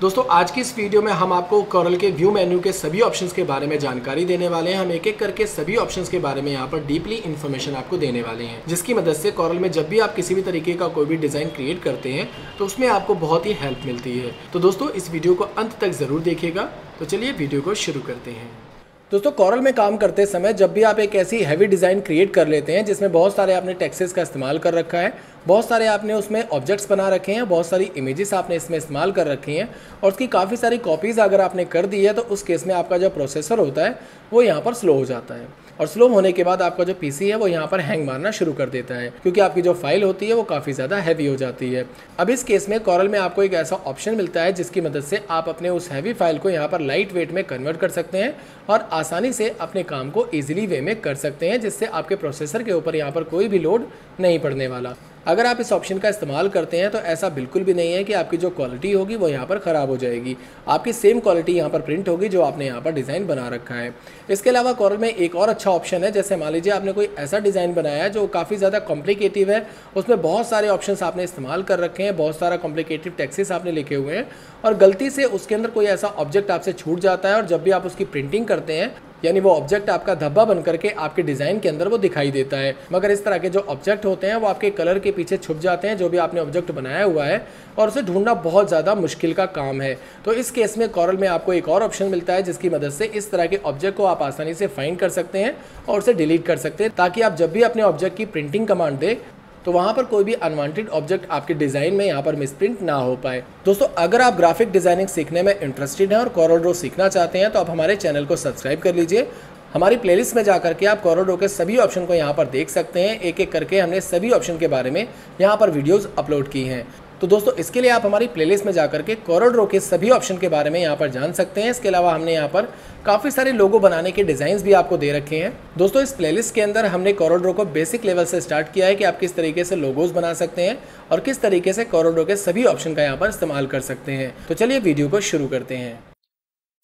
दोस्तों आज की इस वीडियो में हम आपको कॉरल के व्यू मेन्यू के सभी ऑप्शंस के बारे में जानकारी देने वाले हैं हम एक एक करके सभी ऑप्शंस के बारे में यहाँ पर डीपली इन्फॉर्मेशन आपको देने वाले हैं जिसकी मदद से कॉरल में जब भी आप किसी भी तरीके का कोई भी डिज़ाइन क्रिएट करते हैं तो उसमें आपको बहुत ही हेल्प मिलती है तो दोस्तों इस वीडियो को अंत तक ज़रूर देखेगा तो चलिए वीडियो को शुरू करते हैं दोस्तों कॉरल में काम करते समय जब भी आप एक ऐसी हैवी डिज़ाइन क्रिएट कर लेते हैं जिसमें बहुत सारे आपने टेक्सेस का इस्तेमाल कर रखा है बहुत सारे आपने उसमें ऑब्जेक्ट्स बना रखे हैं बहुत सारी इमेजेस आपने इसमें इस्तेमाल कर रखी हैं और उसकी काफ़ी सारी कॉपीज़ अगर आपने कर दी है तो उस केस में आपका जो प्रोसेसर होता है वो यहाँ पर स्लो हो जाता है और स्लो होने के बाद आपका जो पीसी है वो यहाँ पर हैंग मारना शुरू कर देता है क्योंकि आपकी जो फाइल होती है वो काफ़ी ज़्यादा हैवी हो जाती है अब इस केस में कॉरल में आपको एक ऐसा ऑप्शन मिलता है जिसकी मदद से आप अपने उस हैवी फाइल को यहाँ पर लाइट वेट में कन्वर्ट कर सकते हैं और आसानी से अपने काम को ईजिली वे में कर सकते हैं जिससे आपके प्रोसेसर के ऊपर यहाँ पर कोई भी लोड नहीं पड़ने वाला अगर आप इस ऑप्शन का इस्तेमाल करते हैं तो ऐसा बिल्कुल भी नहीं है कि आपकी जो क्वालिटी होगी वो यहाँ पर ख़राब हो जाएगी आपकी सेम क्वालिटी यहाँ पर प्रिंट होगी जो आपने यहाँ पर डिज़ाइन बना रखा है इसके अलावा कॉरल में एक और अच्छा ऑप्शन है जैसे मान लीजिए आपने कोई ऐसा डिज़ाइन बनाया है जो काफ़ी ज़्यादा कॉम्प्लिकेटिव है उसमें बहुत सारे ऑप्शन आपने इस्तेमाल कर रखे हैं बहुत सारा कॉम्प्लिकेटिव टैक्सेस आपने लिखे हुए हैं और गलती से उसके अंदर कोई ऐसा ऑब्जेक्ट आपसे छूट जाता है और जब भी आप उसकी प्रिंटिंग करते हैं यानी वो ऑब्जेक्ट आपका धब्बा बन करके आपके डिज़ाइन के अंदर वो दिखाई देता है मगर इस तरह के जो ऑब्जेक्ट होते हैं वो आपके कलर के पीछे छुप जाते हैं जो भी आपने ऑब्जेक्ट बनाया हुआ है और उसे ढूंढना बहुत ज़्यादा मुश्किल का काम है तो इस केस में कॉरल में आपको एक और ऑप्शन मिलता है जिसकी मदद से इस तरह के ऑब्जेक्ट को आप आसानी से फाइंड कर सकते हैं और उसे डिलीट कर सकते हैं ताकि आप जब भी अपने ऑब्जेक्ट की प्रिंटिंग कमांड दें तो वहाँ पर कोई भी अनवांटेड ऑब्जेक्ट आपके डिज़ाइन में यहाँ पर मिसप्रिंट ना हो पाए दोस्तों अगर आप ग्राफिक डिज़ाइनिंग सीखने में इंटरेस्टेड हैं और कॉरोड्रो सीखना चाहते हैं तो आप हमारे चैनल को सब्सक्राइब कर लीजिए हमारी प्लेलिस्ट में जाकर के आप कॉरोडो के सभी ऑप्शन को यहाँ पर देख सकते हैं एक एक करके हमने सभी ऑप्शन के बारे में यहाँ पर वीडियोज़ अपलोड की हैं तो दोस्तों इसके लिए आप हमारी प्लेलिस्ट में जाकर के कॉरल के सभी ऑप्शन के बारे में यहाँ पर जान सकते हैं इसके अलावा हमने यहाँ पर काफ़ी सारे लोगो बनाने के डिज़ाइन भी आपको दे रखे हैं दोस्तों इस प्लेलिस्ट के अंदर हमने कॉरल को बेसिक लेवल से स्टार्ट किया है कि आप किस तरीके से लोगोज बना सकते हैं और किस तरीके से कॉरल के सभी ऑप्शन का यहाँ पर इस्तेमाल कर सकते हैं तो चलिए वीडियो को शुरू करते हैं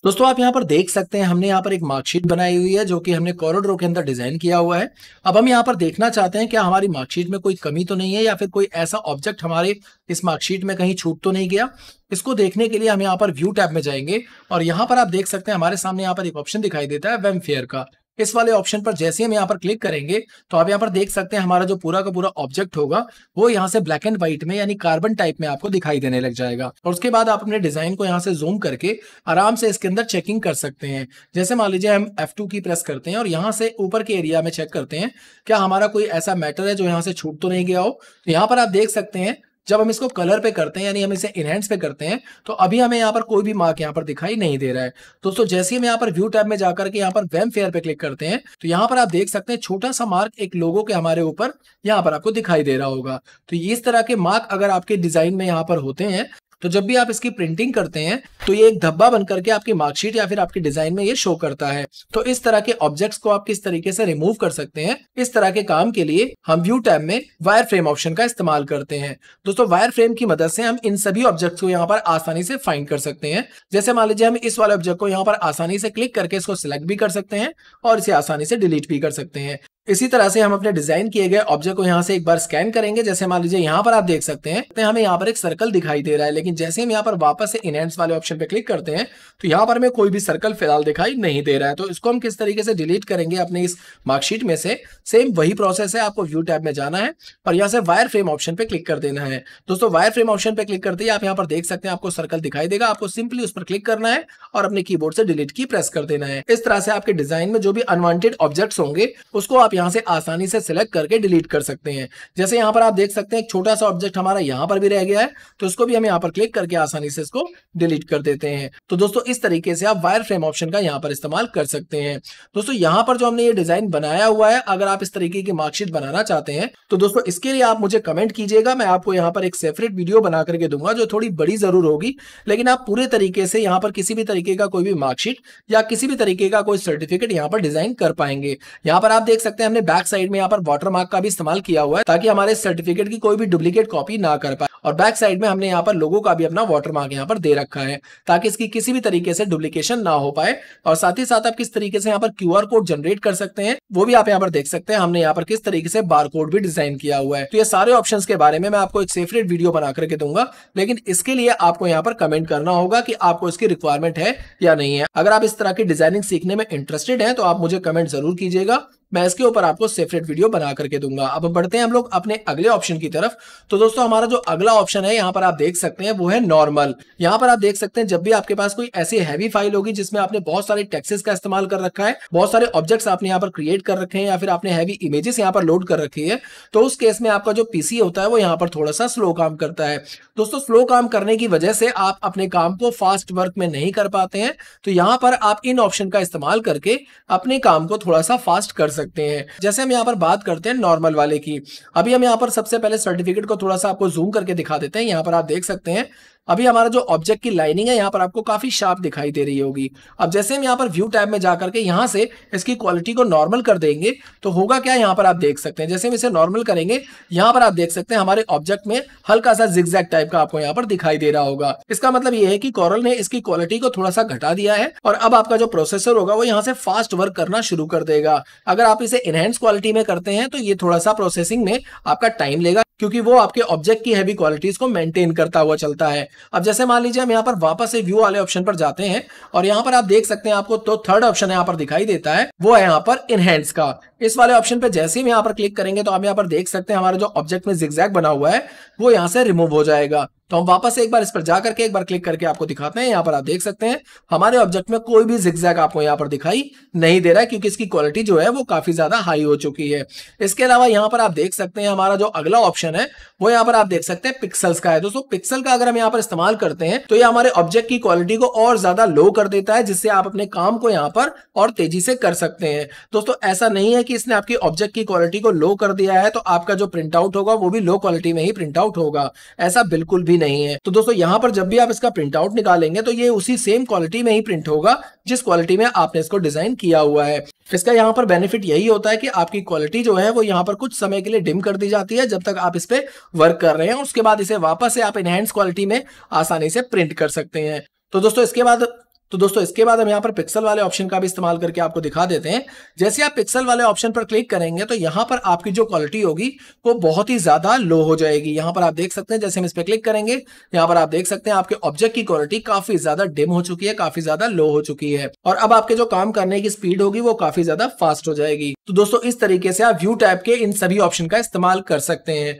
दोस्तों आप यहाँ पर देख सकते हैं हमने यहाँ पर एक मार्कशीट बनाई हुई है जो कि हमने कॉरिडोर के अंदर डिजाइन किया हुआ है अब हम यहाँ पर देखना चाहते हैं क्या हमारी मार्कशीट में कोई कमी तो नहीं है या फिर कोई ऐसा ऑब्जेक्ट हमारे इस मार्कशीट में कहीं छूट तो नहीं गया इसको देखने के लिए हम यहाँ पर व्यू टैब में जाएंगे और यहाँ पर आप देख सकते हैं हमारे सामने यहाँ पर एक ऑप्शन दिखाई देता है वेमफेयर का इस वाले ऑप्शन पर जैसे हम यहाँ पर क्लिक करेंगे तो आप यहाँ पर देख सकते हैं हमारा जो पूरा का पूरा ऑब्जेक्ट होगा वो यहाँ से ब्लैक एंड व्हाइट में यानी कार्बन टाइप में आपको दिखाई देने लग जाएगा और उसके बाद आप अपने डिजाइन को यहाँ से जूम करके आराम से इसके अंदर चेकिंग कर सकते हैं जैसे मान लीजिए हम एफ की प्रेस करते हैं और यहाँ से ऊपर के एरिया में चेक करते हैं क्या हमारा कोई ऐसा मैटर है जो यहाँ से छूट तो नहीं गया हो तो यहाँ पर आप देख सकते हैं जब हम इसको कलर पे करते हैं यानी हम इसे इनहेंस पे करते हैं तो अभी हमें यहाँ पर कोई भी मार्क यहाँ पर दिखाई नहीं दे रहा है दोस्तों जैसे ही हम यहाँ पर व्यू टैब में जाकर के यहाँ पर वेम फेयर पे क्लिक करते हैं तो यहाँ पर आप देख सकते हैं छोटा सा मार्क एक लोगो के हमारे ऊपर यहाँ पर आपको दिखाई दे रहा होगा तो इस तरह के मार्क अगर आपके डिजाइन में यहाँ पर होते हैं तो जब भी आप इसकी प्रिंटिंग करते हैं तो ये एक धब्बा बन करके आपकी मार्कशीट या फिर आपके डिजाइन में ये शो करता है तो इस तरह के ऑब्जेक्ट्स को आप किस तरीके से रिमूव कर सकते हैं इस तरह के काम के लिए हम व्यू टैब में वायर फ्रेम ऑप्शन का इस्तेमाल करते हैं दोस्तों वायर फ्रेम की मदद से हम इन सभी ऑब्जेक्ट्स को यहाँ पर आसानी से फाइंड कर सकते हैं जैसे मान लीजिए हम इस वाले ऑब्जेक्ट को यहाँ पर आसानी से क्लिक करके इसको सिलेक्ट भी कर सकते हैं और इसे आसानी से डिलीट भी कर सकते हैं इसी तरह से हम अपने डिजाइन किए गए ऑब्जेक्ट को यहाँ से एक बार स्कैन करेंगे जैसे मान लीजिए यहाँ पर आप देख सकते हैं तो हमें यहाँ पर एक सर्कल दिखाई दे रहा है लेकिन जैसे हम यहाँ पर वापस से इनहेंस वाले ऑप्शन पे क्लिक करते हैं तो यहाँ पर हमें कोई भी सर्कल फिलहाल दिखाई नहीं दे रहा है तो इसको हम किस तरीके से डिलीट करेंगे अपने इस मार्कशीट में से सेम वही प्रोसेस है आपको व्यू टैब में जाना है और यहाँ से वायर फ्रेम ऑप्शन पे क्लिक कर देना है दोस्तों वायर फ्रेम ऑप्शन पे क्लिक करते ही आप यहाँ पर देख सकते हैं आपको सर्कल दिखाई देगा आपको सिंपली उस पर क्लिक करना है और अपने की से डिलीट की प्रेस कर देना है इस तरह से आपके डिजाइन में जो भी अनवांटेड ऑब्जेक्ट्स होंगे उसको आप यहाँ से आसानी से सिलेक्ट करके डिलीट कर सकते हैं जैसे यहाँ पर आप देख सकते हैं एक छोटा सा ऑब्जेक्ट हमारा यहाँ पर भी रह गया है तो उसको भी हम यहाँ पर क्लिक करके आसानी से इसको डिलीट कर देते हैं तो दोस्तों इस तरीके से आप वायर फ्रेम ऑप्शन का यहाँ पर इस्तेमाल कर सकते हैं दोस्तों यहाँ पर जो हमने ये डिजाइन बनाया हुआ है अगर आप इस तरीके की मार्कशीट बनाना चाहते हैं तो दोस्तों इसके लिए आप मुझे कमेंट कीजिएगा मैं आपको यहाँ पर एक सेपरेट वीडियो बना करके दूंगा जो थोड़ी बड़ी जरूर होगी लेकिन आप पूरे तरीके से यहाँ पर किसी भी तरीके का कोई भी मार्कशीट या किसी भी तरीके का कोई सर्टिफिकेट यहाँ पर डिजाइन कर पाएंगे यहाँ पर आप देख सकते हैं इसलिए हमने बैक साइड में यहाँ पर वाटर मार्क का भी इस्तेमाल किया हुआ है ताकि हमारे सर्टिफिकेट की कोई भी डुप्लीकेट कॉपी ना कर पाए और बैक साइड में हमने यहाँ पर लोगों का भी अपना वाटर मार्क यहाँ पर दे रखा है ताकि इसकी किसी भी तरीके से डुप्लीकेशन ना हो पाए और साथ ही साथ आप किस तरीके से यहाँ पर क्यू कोड जनरेट कर सकते हैं वो भी आप यहाँ पर देख सकते हैं हमने यहाँ पर किस तरीके से बार भी डिजाइन किया हुआ है तो ये सारे ऑप्शन के बारे में मैं आपको एक सेफरेट वीडियो बना करके दूंगा लेकिन इसके लिए आपको यहाँ पर कमेंट करना होगा कि आपको इसकी रिक्वायरमेंट है या नहीं है अगर आप इस तरह की डिजाइनिंग सीखने में इंटरेस्टेड है तो आप मुझे कमेंट जरूर कीजिएगा मैं इसके ऊपर आपको सेपरेट वीडियो बना करके दूंगा अब बढ़ते हैं हम लोग अपने अगले ऑप्शन की तरफ तो दोस्तों हमारा जो अगला ऑप्शन है यहाँ पर आप देख सकते हैं वो है नॉर्मल यहाँ पर आप देख सकते हैं जब भी आपके पास कोई ऐसी हैवी फाइल होगी जिसमें आपने बहुत सारे टेक्सेस का इस्तेमाल कर रखा है बहुत सारे ऑब्जेक्ट्स आपने यहाँ पर क्रिएट कर रखे हैं या फिर आपने हैवी इमेजेस यहाँ पर लोड कर रखी है तो उस केस में आपका जो पीसी होता है वो यहाँ पर थोड़ा सा स्लो काम करता है दोस्तों स्लो काम करने की वजह से आप अपने काम को फास्ट वर्क में नहीं कर पाते हैं तो यहाँ पर आप इन ऑप्शन का इस्तेमाल करके अपने काम को थोड़ा सा फास्ट कर सकते हैं जैसे हम यहाँ पर बात करते हैं नॉर्मल वाले की अभी हम यहाँ पर सबसे पहले सर्टिफिकेट को थोड़ा सा आपको जूम करके दिखा देते हैं यहाँ पर आप देख सकते हैं अभी हमारा जो ऑब्जेक्ट की लाइनिंग है यहाँ पर आपको काफी शार्प दिखाई दे रही होगी अब जैसे हम यहाँ पर व्यू टैब में जाकर के यहाँ से इसकी क्वालिटी को नॉर्मल कर देंगे तो होगा क्या यहाँ पर आप देख सकते हैं जैसे हम इसे नॉर्मल करेंगे यहाँ पर आप देख सकते हैं हमारे ऑब्जेक्ट में हल्का सा जिग्जैक टाइप का आपको यहाँ पर दिखाई दे रहा होगा इसका मतलब ये है कि कॉरल ने इसकी क्वालिटी को थोड़ा सा घटा दिया है और अब आपका जो प्रोसेसर होगा वो यहाँ से फास्ट वर्क करना शुरू कर देगा अगर आप इसे इनहेंस क्वालिटी में करते हैं तो ये थोड़ा सा प्रोसेसिंग में आपका टाइम लेगा क्योंकि वो आपके ऑब्जेक्ट की हैवी क्वालिटीज को मेंटेन करता हुआ चलता है अब जैसे मान लीजिए हम यहाँ पर वापस से व्यू वाले ऑप्शन पर जाते हैं और यहाँ पर आप देख सकते हैं आपको तो थर्ड ऑप्शन यहाँ पर दिखाई देता है वो है यहाँ पर इनहेंस का इस वाले ऑप्शन पर जैसे ही यहाँ पर क्लिक करेंगे तो आप यहाँ पर देख सकते हैं हमारा जो ऑब्जेक्ट में जिग्जैग बना हुआ है वो यहाँ से रिमूव हो जाएगा तो हम वापस एक बार इस पर जाकर के एक बार क्लिक करके आपको दिखाते हैं यहाँ पर आप देख सकते हैं हमारे ऑब्जेक्ट में कोई भी जिक्जैक आपको यहाँ पर दिखाई नहीं दे रहा है क्योंकि इसकी क्वालिटी जो है वो काफी ज्यादा हाई हो चुकी है इसके अलावा यहाँ पर आप देख सकते हैं हमारा जो अगला ऑप्शन है वो यहाँ पर आप देख सकते हैं पिक्सल्स का है दोस्तों पिक्सल का अगर हम यहाँ पर इस्तेमाल करते हैं तो ये हमारे ऑब्जेक्ट की क्वालिटी को और ज्यादा लो कर देता है जिससे आप अपने काम को यहाँ पर और तेजी से कर सकते हैं दोस्तों ऐसा नहीं है कि इसने आपकी ऑब्जेक्ट की क्वालिटी को लो कर दिया है तो आपका जो प्रिंट आउट होगा वो भी लो क्वालिटी में ही प्रिंट आउट होगा ऐसा बिल्कुल भी नहीं है तो दोस्तों यहाँ पर जब भी आप इसका प्रिंट आउट निकालेंगे तो ये उसी सेम क्वालिटी में ही प्रिंट होगा जिस क्वालिटी में आपने इसको डिजाइन किया हुआ है इसका यहाँ पर बेनिफिट यही होता है कि आपकी क्वालिटी जो है वो यहाँ पर कुछ समय के लिए डिम कर दी जाती है जब तक आप इस पर वर्क कर रहे हैं उसके बाद इसे वापस से आप इनहेंस क्वालिटी में आसानी से प्रिंट कर सकते हैं तो दोस्तों इसके बाद तो दोस्तों इसके बाद हम यहाँ पर पिक्सल वाले ऑप्शन का भी इस्तेमाल करके आपको दिखा देते हैं जैसे आप पिक्सल वाले ऑप्शन पर क्लिक करेंगे तो यहाँ पर आपकी जो क्वालिटी होगी वो बहुत ही ज्यादा लो हो जाएगी यहाँ पर आप देख सकते हैं जैसे हम इस पर क्लिक करेंगे यहाँ पर आप देख सकते हैं आपके ऑब्जेक्ट की क्वालिटी काफी ज्यादा डिम हो चुकी है काफी ज्यादा लो हो चुकी है और अब आपके जो काम करने की स्पीड होगी वो काफी ज्यादा फास्ट हो जाएगी तो दोस्तों इस तरीके से आप व्यू टाइप के इन सभी ऑप्शन का इस्तेमाल कर सकते हैं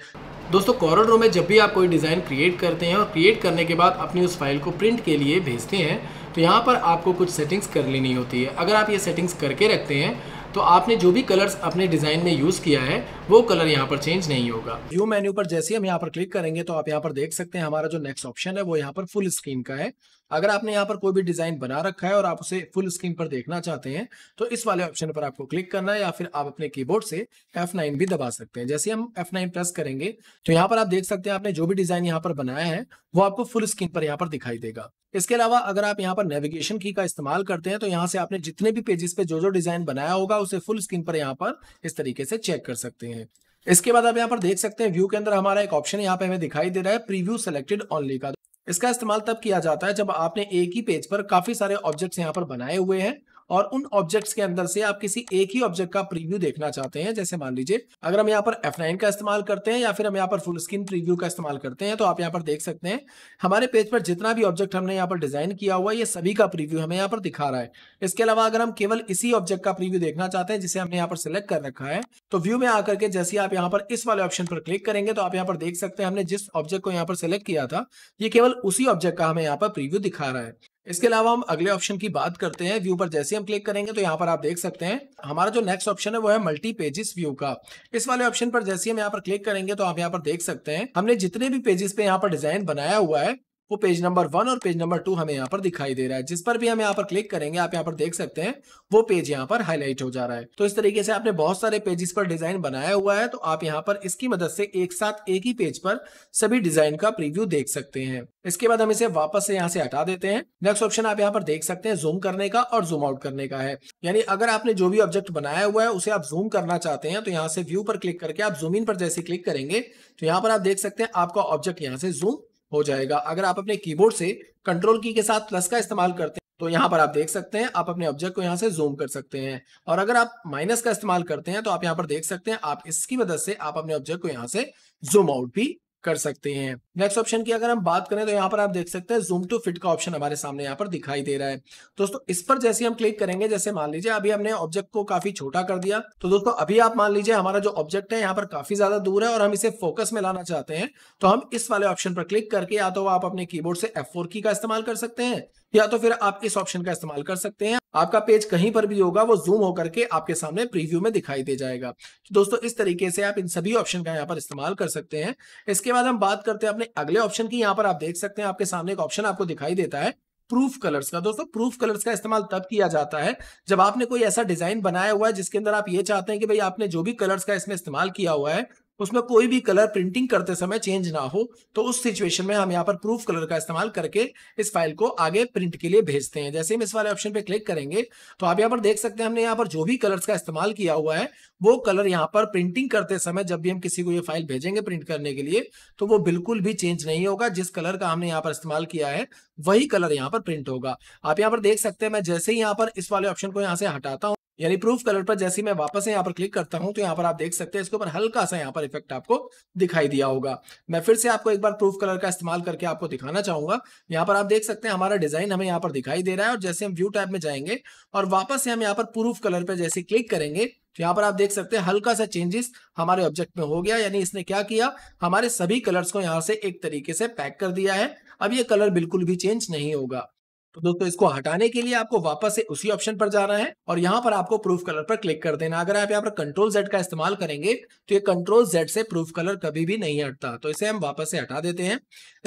दोस्तों कॉरिडोर में जब भी आप कोई डिज़ाइन क्रिएट करते हैं और क्रिएट करने के बाद अपनी उस फाइल को प्रिंट के लिए भेजते हैं तो यहाँ पर आपको कुछ सेटिंग्स कर लेनी होती है अगर आप ये सेटिंग्स करके रखते हैं तो आपने जो भी कलर्स अपने डिज़ाइन में यूज़ किया है वो कलर यहाँ पर चेंज नहीं होगा व्यू मेन्यू पर जैसे हम यहाँ पर क्लिक करेंगे तो आप यहाँ पर देख सकते हैं हमारा जो नेक्स्ट ऑप्शन है वो यहाँ पर फुल स्क्रीन का है अगर आपने यहाँ पर कोई भी डिजाइन बना रखा है और आप उसे फुल स्क्रीन पर देखना चाहते हैं तो इस वाले ऑप्शन पर आपको क्लिक करना है या फिर आप अपने कीबोर्ड से F9 भी दबा सकते हैं जैसे हम F9 प्रेस करेंगे तो यहाँ पर आप देख सकते हैं आपने जो भी डिजाइन यहाँ पर बनाया है वो आपको फुल स्क्रीन पर यहाँ पर दिखाई देगा इसके अलावा अगर आप यहाँ पर नेविगेशन की का इस्तेमाल करते हैं तो यहाँ से आपने जितने भी पेजेस पे जो जो डिजाइन बनाया होगा उसे फुल स्क्रीन पर यहाँ पर इस तरीके से चेक कर सकते हैं इसके बाद आप यहाँ पर देख सकते हैं व्यू के अंदर हमारा एक ऑप्शन यहाँ पे हमें दिखाई दे रहा है प्रीव्यू सेलेक्टेड ऑनली का इसका इस्तेमाल तब किया जाता है जब आपने एक ही पेज पर काफी सारे ऑब्जेक्ट्स यहाँ पर बनाए हुए हैं और उन ऑब्जेक्ट्स के अंदर से आप किसी एक ही ऑब्जेक्ट का प्रीव्यू देखना चाहते हैं जैसे मान लीजिए अगर हम यहाँ पर F9 का इस्तेमाल करते हैं या फिर हम यहाँ पर फुल स्क्रीन प्रीव्यू का इस्तेमाल करते हैं तो आप यहाँ पर देख सकते हैं हमारे पेज पर जितना भी ऑब्जेक्ट हमने यहाँ पर डिजाइन किया हुआ है ये सभी का प्रीव्यू हमें यहाँ पर दिखा रहा है इसके अलावा अगर हम केवल इसी ऑब्जेक्ट का प्रीव्यू देखना चाहते हैं जिसे हमने यहाँ पर सिलेक्ट कर रखा है तो व्यू में आकर के जैसे आप यहाँ पर इस वाले ऑप्शन पर क्लिक करेंगे तो आप यहाँ पर देख सकते हैं हमने जिस ऑब्जेक्ट को यहाँ पर सिलेक्ट किया था ये केवल उसी ऑब्जेक्ट का हमें यहाँ पर प्रीव्यू दिखा रहा है इसके अलावा हम अगले ऑप्शन की बात करते हैं व्यू पर जैसे हम क्लिक करेंगे तो यहाँ पर आप देख सकते हैं हमारा जो नेक्स्ट ऑप्शन है वो है मल्टी पेजेस व्यू का इस वाले ऑप्शन पर जैसे हम यहाँ पर क्लिक करेंगे तो आप यहाँ पर देख सकते हैं हमने जितने भी पेजेस पे यहाँ पर डिजाइन बनाया हुआ है वो पेज नंबर वन और पेज नंबर टू हमें यहाँ पर दिखाई दे रहा है जिस पर भी हम यहाँ पर क्लिक करेंगे आप यहाँ पर देख सकते हैं वो पेज यहाँ पर हाईलाइट हो जा रहा है तो इस तरीके से आपने बहुत सारे पेजेस पर डिजाइन बनाया हुआ है तो आप यहाँ पर इसकी मदद से एक साथ एक ही पेज पर सभी डिजाइन का प्रीव्यू देख सकते हैं इसके बाद हम इसे वापस से यहाँ से हटा देते हैं नेक्स्ट ऑप्शन आप यहाँ पर देख सकते हैं जूम करने का और जूम आउट करने का है यानी अगर आपने जो भी ऑब्जेक्ट बनाया हुआ है उसे आप जूम करना चाहते हैं तो यहाँ से व्यू पर क्लिक करके आप जूम इन पर जैसे क्लिक करेंगे तो यहाँ पर आप देख सकते हैं आपका ऑब्जेक्ट यहाँ से जूम हो जाएगा अगर आप अपने कीबोर्ड से कंट्रोल की के साथ प्लस का इस्तेमाल करते हैं तो यहाँ पर आप देख सकते हैं आप अपने ऑब्जेक्ट को यहाँ से जूम कर सकते हैं और अगर आप माइनस का इस्तेमाल करते हैं तो आप यहाँ पर देख सकते हैं आप इसकी मदद से आप अपने ऑब्जेक्ट को यहाँ से जूम आउट भी कर सकते हैं नेक्स्ट ऑप्शन की अगर हम बात करें तो यहाँ पर आप देख सकते हैं जूम टू फिट का ऑप्शन हमारे सामने यहाँ पर दिखाई दे रहा है दोस्तों इस पर जैसे हम क्लिक करेंगे जैसे मान लीजिए अभी हमने ऑब्जेक्ट को काफी छोटा कर दिया तो दोस्तों अभी आप मान लीजिए हमारा जो ऑब्जेक्ट है यहाँ पर काफी ज्यादा दूर है और हम इसे फोकस में लाना चाहते हैं तो हम इस वाले ऑप्शन पर क्लिक करके या तो आप अपने कीबोर्ड से एफ की का इस्तेमाल कर सकते हैं या तो फिर आप इस ऑप्शन का इस्तेमाल कर सकते हैं आपका पेज कहीं पर भी होगा वो जूम होकर के आपके सामने प्रीव्यू में दिखाई दे जाएगा तो दोस्तों इस तरीके से आप इन सभी ऑप्शन का यहाँ पर इस्तेमाल कर सकते हैं इसके बाद हम बात करते हैं अपने अगले ऑप्शन की यहाँ पर आप देख सकते हैं आपके सामने एक ऑप्शन आपको दिखाई देता है प्रूफ कलर्स का दोस्तों प्रूफ कलर्स का इस्तेमाल तब किया जाता है जब आपने कोई ऐसा डिजाइन बनाया हुआ है जिसके अंदर आप ये चाहते हैं कि भाई आपने जो भी कलर्स का इसमें इस्तेमाल किया हुआ है उसमें कोई भी कलर प्रिंटिंग करते समय चेंज ना हो तो उस सिचुएशन में हम यहाँ पर प्रूफ कलर का इस्तेमाल करके इस फाइल को आगे प्रिंट के लिए भेजते हैं जैसे हम इस वाले ऑप्शन पे क्लिक करेंगे तो आप यहाँ पर देख सकते हैं हमने यहाँ पर जो भी कलर्स का इस्तेमाल किया हुआ है वो कलर यहाँ पर प्रिंटिंग करते समय जब भी हम किसी को ये फाइल भेजेंगे प्रिंट करने के लिए तो वो बिल्कुल भी चेंज नहीं होगा जिस कलर का हमने यहाँ पर इस्तेमाल किया है वही कलर यहाँ पर प्रिंट होगा आप यहाँ पर देख सकते हैं मैं जैसे ही यहाँ पर इस वाले ऑप्शन को यहाँ से हटाता हूँ यानी प्रूफ कलर पर जैसे मैं वापस यहाँ पर क्लिक करता हूँ तो यहाँ पर आप देख सकते हैं इसके ऊपर हल्का सा यहाँ पर इफेक्ट आपको दिखाई दिया होगा मैं फिर से आपको एक बार प्रूफ कलर का इस्तेमाल करके आपको दिखाना चाहूंगा यहाँ पर आप देख सकते हैं हमारा डिजाइन हमें यहाँ पर दिखाई दे रहा है और जैसे हम व्यू टाइप में जाएंगे और वापस से हम यहाँ पर प्रूफ कलर पर जैसे क्लिक करेंगे तो यहाँ पर आप देख सकते हैं हल्का सा चेंजेस हमारे ऑब्जेक्ट में हो गया यानी इसने क्या किया हमारे सभी कलर्स को यहाँ से एक तरीके से पैक कर दिया है अब ये कलर बिल्कुल भी चेंज नहीं होगा तो दोस्तों इसको हटाने के लिए आपको वापस से उसी ऑप्शन पर जाना है और यहाँ पर आपको प्रूफ कलर पर क्लिक कर देना अगर आप यहाँ पर कंट्रोल जेड का इस्तेमाल करेंगे तो ये कंट्रोल जेड से प्रूफ कलर कभी भी नहीं हटता तो इसे हम वापस से हटा देते हैं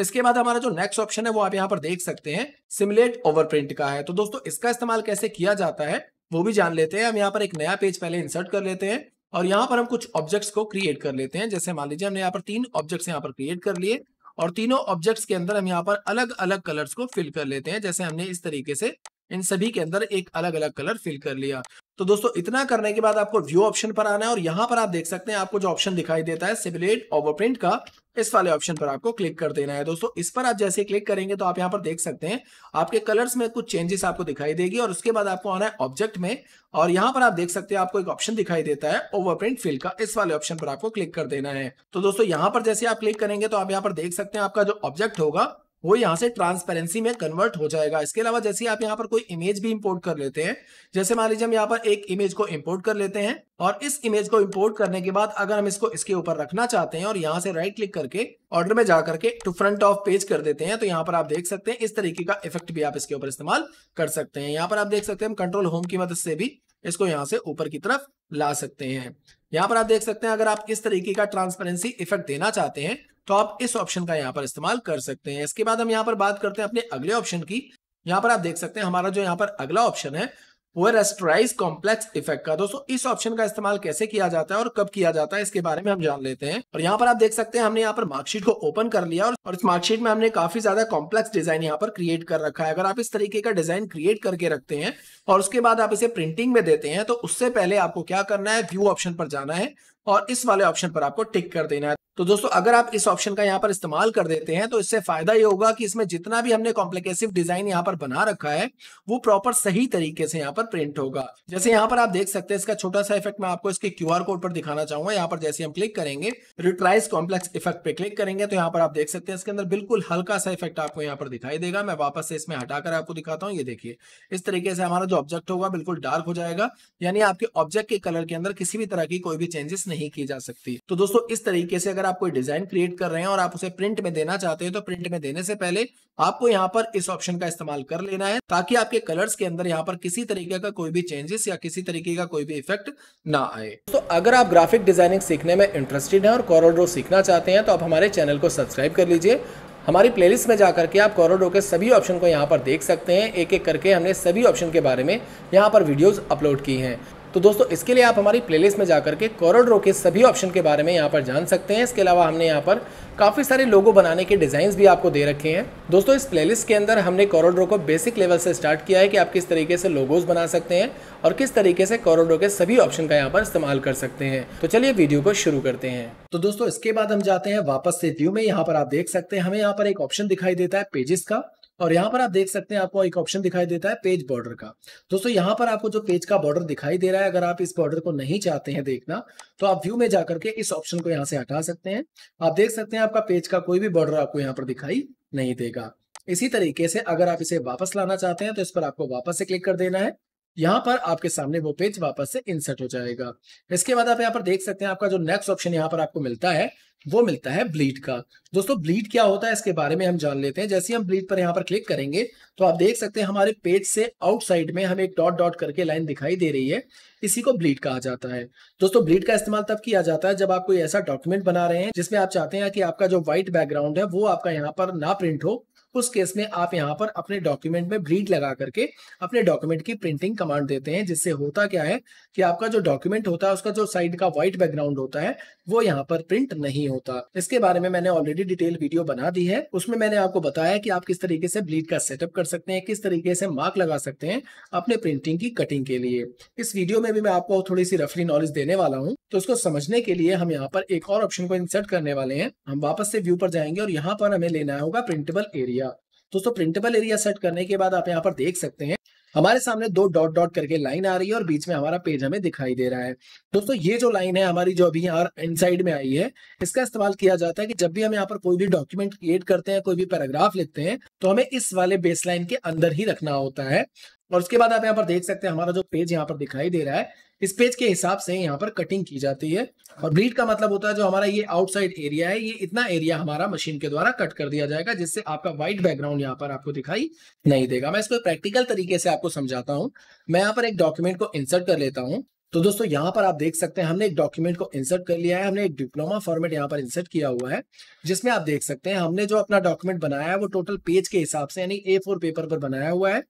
इसके बाद हमारा जो नेक्स्ट ऑप्शन है वो आप यहाँ पर देख सकते हैं सिमलेट ओवर का है तो दोस्तों इसका इस्तेमाल कैसे किया जाता है वो भी जान लेते हैं हम यहाँ पर एक नया पेज पहले इंसर्ट कर लेते हैं और यहाँ पर हम कुछ ऑब्जेक्ट्स को क्रिएट कर लेते हैं जैसे मान लीजिए हमने यहाँ पर तीन ऑब्जेक्ट्स यहाँ पर क्रिएट कर लिए और तीनों ऑब्जेक्ट्स के अंदर हम यहाँ पर अलग अलग कलर्स को फिल कर लेते हैं जैसे हमने इस तरीके से इन सभी के अंदर एक अलग अलग कलर फिल कर लिया तो दोस्तों इतना करने के बाद आपको व्यू ऑप्शन पर आना है और यहाँ पर आप देख सकते हैं आपको जो ऑप्शन दिखाई देता है सिमुलेट ओवरप्रिंट का इस वाले ऑप्शन पर आपको क्लिक कर देना है दोस्तों इस पर आप जैसे क्लिक करेंगे तो आप यहाँ पर देख सकते हैं आपके कलर्स में कुछ चेंजेस आपको दिखाई देगी और उसके बाद आपको आना है ऑब्जेक्ट में और यहाँ पर आप देख सकते हैं आपको एक ऑप्शन दिखाई देता है ओवरप्रिंट फिल का इस वाले ऑप्शन पर आपको क्लिक कर देना है तो दोस्तों यहाँ पर जैसे आप क्लिक करेंगे तो आप यहाँ पर देख सकते हैं आपका जो ऑब्जेक्ट होगा वो यहाँ से ट्रांसपेरेंसी में कन्वर्ट हो जाएगा इसके अलावा जैसे आप यहाँ पर कोई इमेज भी इंपोर्ट कर लेते हैं जैसे मान लीजिए हम यहाँ पर एक इमेज को इंपोर्ट कर लेते हैं और इस इमेज को इंपोर्ट करने के बाद अगर हम इसको इसके ऊपर रखना चाहते हैं और यहाँ से राइट क्लिक करके ऑर्डर में जाकर के टू फ्रंट ऑफ पेज कर देते हैं तो यहाँ पर आप देख सकते हैं इस तरीके का इफेक्ट भी आप इसके ऊपर इस्तेमाल कर सकते हैं यहाँ पर आप देख सकते हैं हम कंट्रोल होम की मदद से भी इसको यहाँ से ऊपर की तरफ ला सकते हैं यहाँ पर आप देख सकते हैं अगर आप इस तरीके का ट्रांसपेरेंसी इफेक्ट देना चाहते हैं तो आप इस ऑप्शन का यहाँ पर इस्तेमाल कर सकते हैं इसके बाद हम यहाँ पर बात करते हैं अपने अगले ऑप्शन की यहाँ पर आप देख सकते हैं हमारा जो यहाँ पर अगला ऑप्शन है वो है रेस्टोराइज कॉम्प्लेक्स इफेक्ट का दोस्तों इस ऑप्शन का इस्तेमाल कैसे किया जाता है और कब किया जाता है इसके बारे में हम जान लेते हैं और यहाँ पर आप देख सकते हैं हमने यहाँ पर मार्कशीट को ओपन कर लिया और इस मार्कशीट में हमने काफी ज्यादा कॉम्प्लेक्स डिजाइन यहाँ पर क्रिएट कर रखा है अगर आप इस तरीके का डिजाइन क्रिएट करके रखते हैं और उसके बाद आप इसे प्रिंटिंग में देते हैं तो उससे पहले आपको क्या करना है व्यू ऑप्शन पर जाना है और इस वाले ऑप्शन पर आपको टिक कर देना है तो दोस्तों अगर आप इस ऑप्शन का यहाँ पर इस्तेमाल कर देते हैं तो इससे फायदा ये होगा कि इसमें जितना भी हमने कॉम्प्लिकेसिव डिजाइन यहाँ पर बना रखा है वो प्रॉपर सही तरीके से यहाँ पर प्रिंट होगा जैसे यहाँ पर आप देख सकते हैं इसका छोटा सा इफेक्ट मैं आपको इसके क्यू कोड पर दिखाना चाहूंगा यहाँ पर जैसे हम क्लिक करेंगे रिट्राइज कॉम्प्लेक्स इफेक्ट पे क्लिक करेंगे तो यहाँ पर आप देख सकते हैं इसके अंदर बिल्कुल हल्का सा इफेक्ट आपको यहाँ पर दिखाई देगा मैं वापस से इसमें हटाकर आपको दिखाता हूँ ये देखिए इस तरीके से हमारा जो ऑब्जेक्ट होगा बिल्कुल डार्क हो जाएगा यानी आपके ऑब्जेक्ट के कलर के अंदर किसी भी तरह की कोई भी चेंजेस नहीं की जा सकती तो दोस्तों इस तरीके से अगर आप कोई डिजाइन क्रिएट कर रहे हैं और आप उसे प्रिंट में देना चाहते हैं तो प्रिंट में देने से पहले आपको यहाँ पर इस ऑप्शन का इस्तेमाल कर लेना है ताकि आपके कलर्स के अंदर यहाँ पर किसी तरीके का कोई भी चेंजेस या किसी तरीके का कोई भी इफेक्ट ना आए तो अगर आप ग्राफिक डिजाइनिंग सीखने में इंटरेस्टेड है और कॉरोड्रो सीखना चाहते हैं तो आप हमारे चैनल को सब्सक्राइब कर लीजिए हमारी प्लेलिस्ट में जाकर के आप कॉरोडो के सभी ऑप्शन को यहाँ पर देख सकते हैं एक एक करके हमने सभी ऑप्शन के बारे में यहाँ पर वीडियोस अपलोड की हैं तो दोस्तों इसके लिए आप हमारी प्लेलिस्ट में जाकर के कॉरडरो के सभी ऑप्शन के बारे में यहाँ पर जान सकते हैं इसके अलावा हमने यहाँ पर काफ़ी सारे लोगो बनाने के डिज़ाइन भी आपको दे रखे हैं दोस्तों इस प्लेलिस्ट के अंदर हमने कॉरडरो को बेसिक लेवल से स्टार्ट किया है कि आप किस तरीके से लोगोज बना सकते हैं और किस तरीके से कॉरडरो के सभी ऑप्शन का यहाँ पर इस्तेमाल कर सकते हैं तो चलिए वीडियो को शुरू करते हैं तो दोस्तों इसके बाद हम जाते हैं वापस से व्यू में यहाँ पर आप देख सकते हैं हमें यहाँ पर एक ऑप्शन दिखाई देता है पेजेस का और यहाँ पर आप देख सकते हैं आपको एक ऑप्शन दिखाई देता है पेज बॉर्डर का दोस्तों यहाँ पर आपको जो पेज का बॉर्डर दिखाई दे रहा है अगर आप इस बॉर्डर को नहीं चाहते हैं देखना तो आप व्यू में जाकर के इस ऑप्शन को यहाँ से हटा सकते हैं आप देख सकते हैं आपका पेज का कोई भी बॉर्डर आपको यहाँ पर दिखाई नहीं देगा इसी तरीके से अगर आप इसे वापस लाना चाहते हैं तो इस पर आपको वापस से क्लिक कर देना है यहाँ पर आपके सामने वो पेज वापस से इंसर्ट हो जाएगा इसके बाद आप यहाँ पर देख सकते हैं आपका जो नेक्स्ट ऑप्शन यहाँ पर आपको मिलता है वो मिलता है ब्लीड का दोस्तों ब्लीड क्या होता है इसके बारे में हम जान लेते हैं जैसे हम ब्लीड पर यहाँ पर क्लिक करेंगे तो आप देख सकते हैं हमारे पेज से आउटसाइड में हमें एक डॉट डॉट करके लाइन दिखाई दे रही है इसी को ब्लीड कहा जाता है दोस्तों ब्लीड का इस्तेमाल तब किया जाता है जब आप कोई ऐसा डॉक्यूमेंट बना रहे हैं जिसमें आप चाहते हैं कि आपका जो व्हाइट बैकग्राउंड है वो आपका यहाँ पर ना प्रिंट हो उस केस में आप यहाँ पर अपने डॉक्यूमेंट में ब्रीड लगा करके अपने डॉक्यूमेंट की प्रिंटिंग कमांड देते हैं जिससे होता क्या है कि आपका जो डॉक्यूमेंट होता है उसका जो साइड का व्हाइट बैकग्राउंड होता है वो यहाँ पर प्रिंट नहीं होता इसके बारे में मैंने ऑलरेडी डिटेल वीडियो बना दी है उसमें मैंने आपको बताया कि आप किस तरीके से ब्लीड का सेटअप कर सकते हैं किस तरीके से मार्क लगा सकते हैं अपने प्रिंटिंग की कटिंग के लिए इस वीडियो में भी मैं आपको थोड़ी सी रफली नॉलेज देने वाला हूँ तो उसको समझने के लिए हम यहाँ पर एक और ऑप्शन को इंसर्ट करने वाले हैं हम वापस से व्यू पर जाएंगे और यहाँ पर हमें लेना होगा प्रिंटेबल एरिया दोस्तों प्रिंटेबल एरिया सेट करने के बाद आप यहाँ पर देख सकते हैं हमारे सामने दो डॉट डॉट करके लाइन आ रही है और बीच में हमारा पेज हमें दिखाई दे रहा है दोस्तों ये जो लाइन है हमारी जो अभी यहाँ इनसाइड में आई है इसका इस्तेमाल किया जाता है कि जब भी हम यहाँ पर कोई भी डॉक्यूमेंट क्रिएट करते हैं कोई भी पैराग्राफ लिखते हैं तो हमें इस वाले बेस लाइन के अंदर ही रखना होता है और उसके बाद आप यहाँ पर देख सकते हैं हमारा जो पेज यहाँ पर दिखाई दे रहा है इस पेज के हिसाब से यहाँ पर कटिंग की जाती है और ब्रीड का मतलब होता है जो हमारा ये आउटसाइड एरिया है ये इतना एरिया हमारा मशीन के द्वारा कट कर दिया जाएगा जिससे आपका व्हाइट बैकग्राउंड यहाँ पर आपको दिखाई नहीं देगा मैं इसको प्रैक्टिकल तरीके से आपको समझाता हूँ मैं यहाँ पर एक डॉक्यूमेंट को इंसर्ट कर लेता हूँ तो दोस्तों यहाँ पर आप देख सकते हैं हमने एक डॉक्यूमेंट को इंसर्ट कर लिया है हमने एक डिप्लोमा फॉर्मेट यहाँ पर इंसर्ट किया हुआ है जिसमें आप देख सकते हैं हमने जो अपना डॉक्यूमेंट बनाया है वो टोटल पेज के हिसाब से यानी ए फोर पेपर पर बनाया हुआ है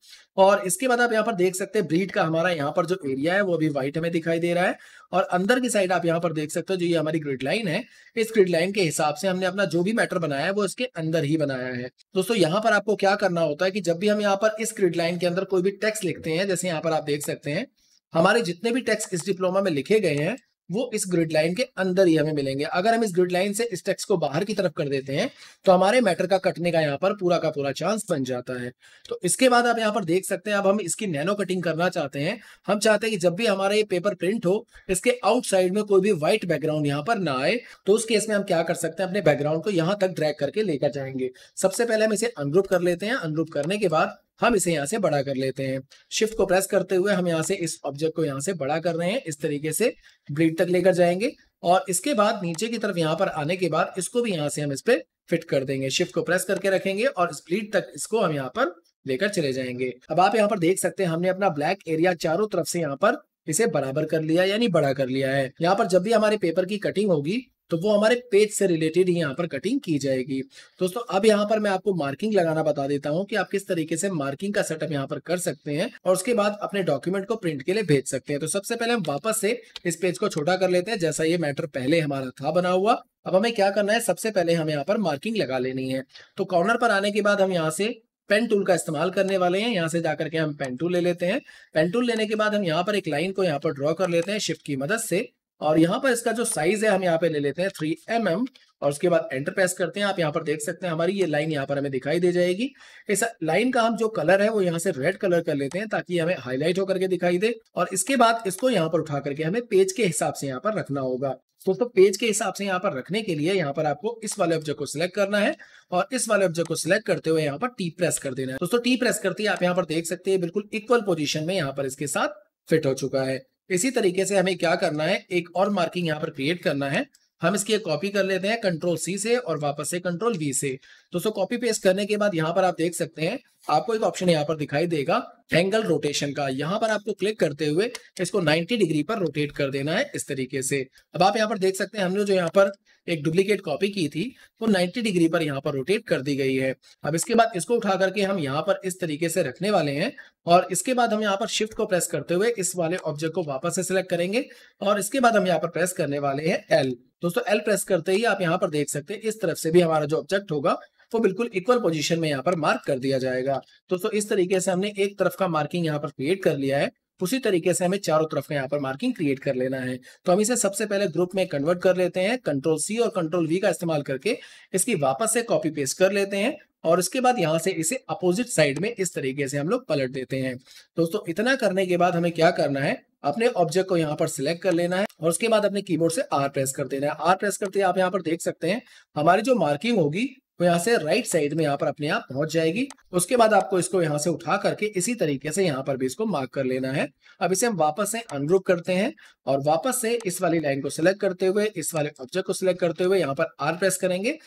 और इसके बाद आप यहाँ पर देख सकते हैं ब्रीड का हमारा यहाँ पर जो एरिया है वो अभी व्हाइट हमें दिखाई दे रहा है और अंदर की साइड आप यहाँ पर देख सकते हो जो ये हमारी ग्रिड लाइन है इस ग्रिड लाइन के हिसाब से हमने अपना जो भी मैटर बनाया है वो इसके अंदर ही बनाया है दोस्तों यहाँ पर आपको क्या करना होता है कि जब भी हम यहाँ पर इस ग्रिड लाइन के अंदर कोई भी टेक्स लिखते हैं जैसे यहाँ पर आप देख सकते हैं हमारे जितने भी टेक्स्ट इस डिप्लोमा में लिखे गए हैं वो इस ग्रिड लाइन के अंदर ही हमें मिलेंगे अगर हम इस ग्रिड लाइन से इस टेक्स्ट को बाहर की तरफ कर देते हैं तो हमारे मैटर का कटने का यहाँ पर पूरा का पूरा चांस बन जाता है तो इसके बाद आप यहाँ पर देख सकते हैं अब हम इसकी नैनो कटिंग करना चाहते हैं हम चाहते हैं कि जब भी हमारा ये पेपर प्रिंट हो इसके आउटसाइड में कोई भी व्हाइट बैकग्राउंड यहाँ पर ना आए तो उस केस में हम क्या कर सकते हैं अपने बैकग्राउंड को यहाँ तक ड्रैक करके लेकर जाएंगे सबसे पहले हम इसे अनुरूप कर लेते हैं अनुरूप करने के बाद हम इसे यहाँ से बड़ा कर लेते हैं शिफ्ट को प्रेस करते हुए हम यहाँ से इस ऑब्जेक्ट को यहाँ से बड़ा कर रहे हैं इस तरीके से ब्रीड तक लेकर जाएंगे और इसके बाद नीचे की तरफ यहाँ पर आने के बाद इसको भी यहाँ से हम इस पर फिट कर देंगे शिफ्ट को प्रेस करके रखेंगे और ब्रीड तक इसको हम यहाँ पर लेकर चले जाएंगे अब आप यहाँ पर देख सकते हैं हमने अपना ब्लैक एरिया चारों तरफ से यहाँ पर इसे बराबर कर लिया यानी बड़ा कर लिया है यहाँ पर जब भी हमारे पेपर की कटिंग होगी तो वो हमारे पेज से रिलेटेड ही यहाँ पर कटिंग की जाएगी दोस्तों अब यहाँ पर मैं आपको मार्किंग लगाना बता देता हूँ कि आप किस तरीके से मार्किंग का सेटअप यहाँ पर कर सकते हैं और उसके बाद अपने डॉक्यूमेंट को प्रिंट के लिए भेज सकते हैं तो सबसे पहले हम वापस से इस पेज को छोटा कर लेते हैं जैसा ये मैटर पहले हमारा था बना हुआ अब हमें क्या करना है सबसे पहले हम यहाँ पर मार्किंग लगा लेनी है तो कॉर्नर पर आने के बाद हम यहाँ से पेन टूल का इस्तेमाल करने वाले हैं यहाँ से जाकर के हम पेन टूल ले लेते हैं पेन टूल लेने के बाद हम यहाँ पर एक लाइन को यहाँ पर ड्रॉ कर लेते हैं शिफ्ट की मदद से और यहाँ पर इसका जो साइज है हम यहाँ पे ले लेते हैं थ्री एम mm, और उसके बाद एंटर प्रेस करते हैं आप यहाँ पर देख सकते हैं हमारी ये लाइन यहाँ पर हमें दिखाई दे जाएगी इस लाइन का हम जो कलर है वो यहाँ से रेड कलर कर लेते हैं ताकि हमें हाईलाइट होकर के दिखाई दे और इसके बाद इसको यहाँ पर उठा करके हमें पेज के हिसाब से यहाँ पर रखना होगा दोस्तों तो पेज के हिसाब से यहाँ पर रखने के लिए यहाँ पर आपको इस वाले ऑब्जेक्ट को सिलेक्ट करना है और इस वाले ऑब्जेक्ट को सिलेक्ट करते हुए यहाँ पर टी प्रेस कर देना है दोस्तों टी प्रेस करते ही आप यहाँ पर देख सकते हैं बिल्कुल इक्वल पोजिशन में यहाँ पर इसके साथ फिट हो चुका है इसी तरीके से हमें क्या करना है एक और मार्किंग यहाँ पर क्रिएट करना है हम इसकी एक कॉपी कर लेते हैं कंट्रोल सी से और वापस से कंट्रोल वी से दोस्तों कॉपी पेस्ट करने के बाद यहाँ पर आप देख सकते हैं आपको एक ऑप्शन यहाँ पर दिखाई देगा एंगल रोटेशन का यहाँ पर आपको क्लिक करते हुए इसको 90 डिग्री पर रोटेट कर देना है इस तरीके से अब आप यहाँ पर देख सकते हैं हमने जो यहाँ पर एक डुप्लीकेट कॉपी की थी वो 90 डिग्री पर यहाँ पर रोटेट कर दी गई है अब इसके बाद इसको उठा करके हम यहाँ पर इस तरीके से रखने वाले हैं और इसके बाद हम यहाँ पर शिफ्ट को प्रेस करते हुए इस वाले ऑब्जेक्ट को वापस से सिलेक्ट करेंगे और इसके बाद हम यहाँ पर प्रेस करने वाले हैं एल दोस्तों एल प्रेस करते ही आप यहाँ पर देख सकते हैं इस तरफ से भी हमारा जो ऑब्जेक्ट होगा वो तो बिल्कुल इक्वल पोजिशन में यहाँ पर मार्क कर दिया जाएगा तो, तो इस तरीके से हमने एक तरफ का मार्किंग यहाँ पर क्रिएट कर लिया है उसी तरीके से हमें चारों तरफ यहाँ पर मार्किंग क्रिएट कर लेना है तो हम इसे सबसे पहले ग्रुप में कन्वर्ट कर लेते हैं कंट्रोल सी और कंट्रोल वी का इस्तेमाल करके इसकी वापस से कॉपी पेस्ट कर लेते हैं और इसके बाद यहाँ से इसे अपोजिट साइड में इस तरीके से हम लोग पलट देते हैं दोस्तों इतना करने के बाद हमें क्या करना है अपने ऑब्जेक्ट को यहाँ पर सिलेक्ट कर लेना है और उसके बाद अपने कीबोर्ड से आर प्रेस कर देना है आर प्रेस करते आप यहाँ पर देख सकते हैं हमारी जो मार्किंग होगी तो यहाँ से राइट साइड में यहाँ पर अपने आप पहुंच जाएगी उसके बाद आपको इसको यहाँ से उठा करके इसी तरीके से यहाँ पर भी इसको मार्क कर लेना है अब इसे हम वापस से अनुरूप करते हैं और वापस से इस वाली लाइन को सिलेक्ट करते हुए इस वाले ऑब्जेक्ट को सिलेक्ट करते हुए यहाँ पर आर प्रेस करेंगे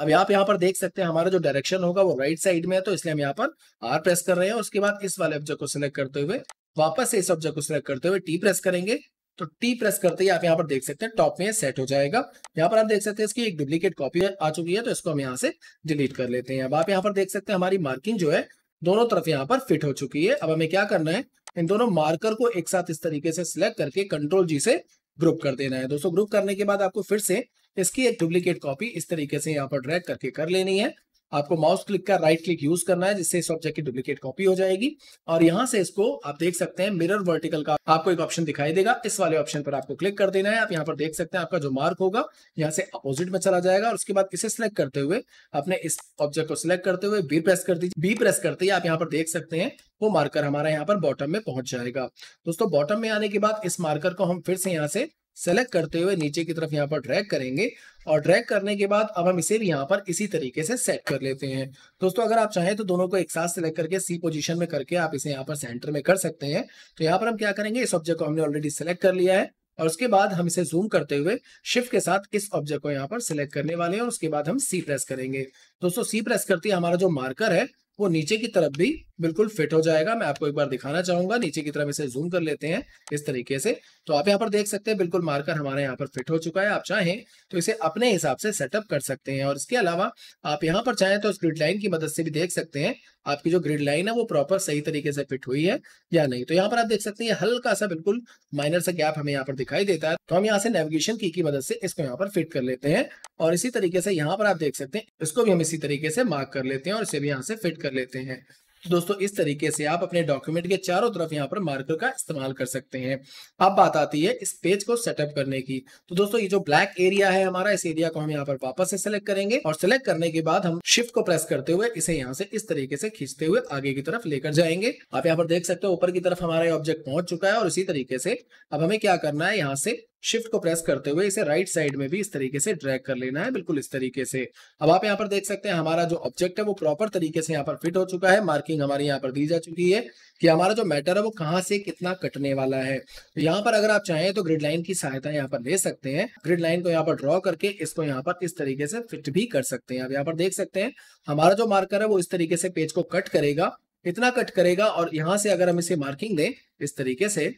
अब आप यहाँ पर देख सकते हैं हमारा जो डायरेक्शन होगा वो राइट साइड में है तो इसलिए हम यहाँ पर आर प्रेस कर रहे हैं उसके बाद इस वाले ऑब्जेक्ट को सिलेक्ट करते हुए वापस से इस ऑब्जेक्ट को सिलेक्ट करते हुए टी प्रेस करेंगे तो टी प्रेस करते ही आप यहाँ पर देख सकते हैं टॉप में सेट हो जाएगा यहाँ पर आप देख सकते हैं इसकी एक डुप्लीकेट कॉपी आ चुकी है तो इसको हम यहाँ से डिलीट कर लेते हैं अब आप यहाँ पर देख सकते हैं हमारी मार्किंग जो है दोनों तरफ यहाँ पर फिट हो चुकी है अब हमें क्या करना है इन दोनों मार्कर को एक साथ इस तरीके से सिलेक्ट करके कंट्रोल जी से ग्रुप कर देना है दोस्तों ग्रुप करने के बाद आपको फिर से इसकी एक डुप्लीकेट कॉपी इस तरीके से यहाँ पर ड्रैग करके कर लेनी है आपको माउस क्लिक का राइट क्लिक यूज करना है जिससे इस ऑब्जेक्ट की डुप्लीकेट कॉपी हो जाएगी और यहां से इसको आप देख सकते हैं मिरर वर्टिकल का आपको एक ऑप्शन दिखाई देगा इस वाले ऑप्शन पर आपको क्लिक कर देना है आप यहाँ पर देख सकते हैं आपका जो मार्क होगा यहाँ से अपोजिट में चला जाएगा और उसके बाद इसे सिलेक्ट करते हुए अपने इस ऑब्जेक्ट को सिलेक्ट करते हुए बी प्रेस कर दीजिए बी प्रेस करते ही आप यहाँ पर देख सकते हैं वो मार्कर हमारा यहाँ पर बॉटम में पहुंच जाएगा दोस्तों बॉटम में आने के बाद इस मार्कर को हम फिर से यहाँ से सेलेक्ट करते हुए नीचे की तरफ यहाँ पर ड्रैग करेंगे और ड्रैग करने के बाद अब हम इसे भी यहाँ पर इसी तरीके से सेट कर लेते हैं दोस्तों अगर आप चाहें तो दोनों को एक साथ सेलेक्ट करके सी पोजीशन में करके आप इसे यहाँ पर सेंटर में कर सकते हैं तो यहाँ पर हम क्या करेंगे इस ऑब्जेक्ट को हमने ऑलरेडी सेलेक्ट कर लिया है और उसके बाद हम इसे जूम करते हुए शिफ्ट के साथ इस ऑब्जेक्ट को यहाँ पर सिलेक्ट करने वाले हैं और उसके बाद हम सी प्रेस करेंगे दोस्तों सी प्रेस करते हमारा जो मार्कर है वो नीचे की तरफ भी बिल्कुल फिट हो जाएगा मैं आपको एक बार दिखाना चाहूंगा नीचे की तरफ इसे जूम कर लेते हैं इस तरीके से तो आप यहाँ पर देख सकते हैं बिल्कुल मार्कर हमारे यहाँ पर फिट हो चुका है आप चाहें तो इसे अपने हिसाब से सेटअप कर सकते हैं और इसके अलावा आप यहाँ पर चाहें तो स्प्लिट लाइन की मदद से भी देख सकते हैं आपकी जो ग्रिड लाइन है वो प्रॉपर सही तरीके से फिट हुई है या नहीं तो यहाँ पर आप देख सकते हैं हल्का सा बिल्कुल माइनर सा गैप हमें यहाँ पर दिखाई देता है तो हम यहाँ से नेविगेशन की की मदद से इसको यहाँ पर फिट कर लेते हैं और इसी तरीके से यहाँ पर आप देख सकते हैं इसको भी हम इसी तरीके से मार्क कर लेते हैं और इसे भी यहाँ से फिट कर लेते हैं दोस्तों इस तरीके से आप अपने डॉक्यूमेंट के चारों तरफ यहाँ पर मार्कर का इस्तेमाल कर सकते हैं अब बात आती है इस पेज को सेटअप करने की तो दोस्तों ये जो ब्लैक एरिया है हमारा इस एरिया को हम यहाँ पर वापस से सिलेक्ट करेंगे और सिलेक्ट करने के बाद हम शिफ्ट को प्रेस करते हुए इसे यहाँ से इस तरीके से खींचते हुए आगे की तरफ लेकर जाएंगे आप यहाँ पर देख सकते हो ऊपर की तरफ हमारा ऑब्जेक्ट पहुंच चुका है और इसी तरीके से अब हमें क्या करना है यहाँ से शिफ्ट को प्रेस करते हुए इसे राइट साइड में भी इस तरीके से ड्रैग कर लेना है बिल्कुल इस तरीके से अब आप यहाँ पर देख सकते हैं हमारा जो ऑब्जेक्ट है वो प्रॉपर तरीके से यहाँ पर फिट हो चुका है मार्किंग हमारी यहाँ पर दी जा चुकी है कि हमारा जो मैटर है वो कहाँ से कितना कटने वाला है तो यहाँ पर अगर आप चाहें तो ग्रिड लाइन की सहायता यहाँ पर ले सकते हैं ग्रिड लाइन को यहाँ पर ड्रॉ करके इसको यहाँ पर इस तरीके से फिट भी कर सकते हैं आप यहाँ पर देख सकते हैं हमारा जो मार्कर है वो इस तरीके से पेज को कट करेगा इतना कट करेगा और यहाँ से अगर हम इसे मार्किंग दें इस तरीके से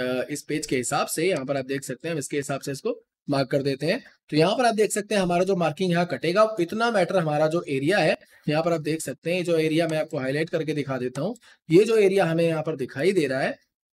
इस पेज के हिसाब से यहाँ पर आप देख सकते हैं इसके हिसाब से इसको मार्क कर देते हैं तो यहाँ पर आप देख सकते हैं हमारा जो मार्किंग यहाँ कटेगा इतना मैटर हमारा जो एरिया है यहाँ पर आप देख सकते हैं जो एरिया मैं आपको हाईलाइट करके दिखा देता हूँ ये जो एरिया हमें यहाँ पर दिखाई दे रहा है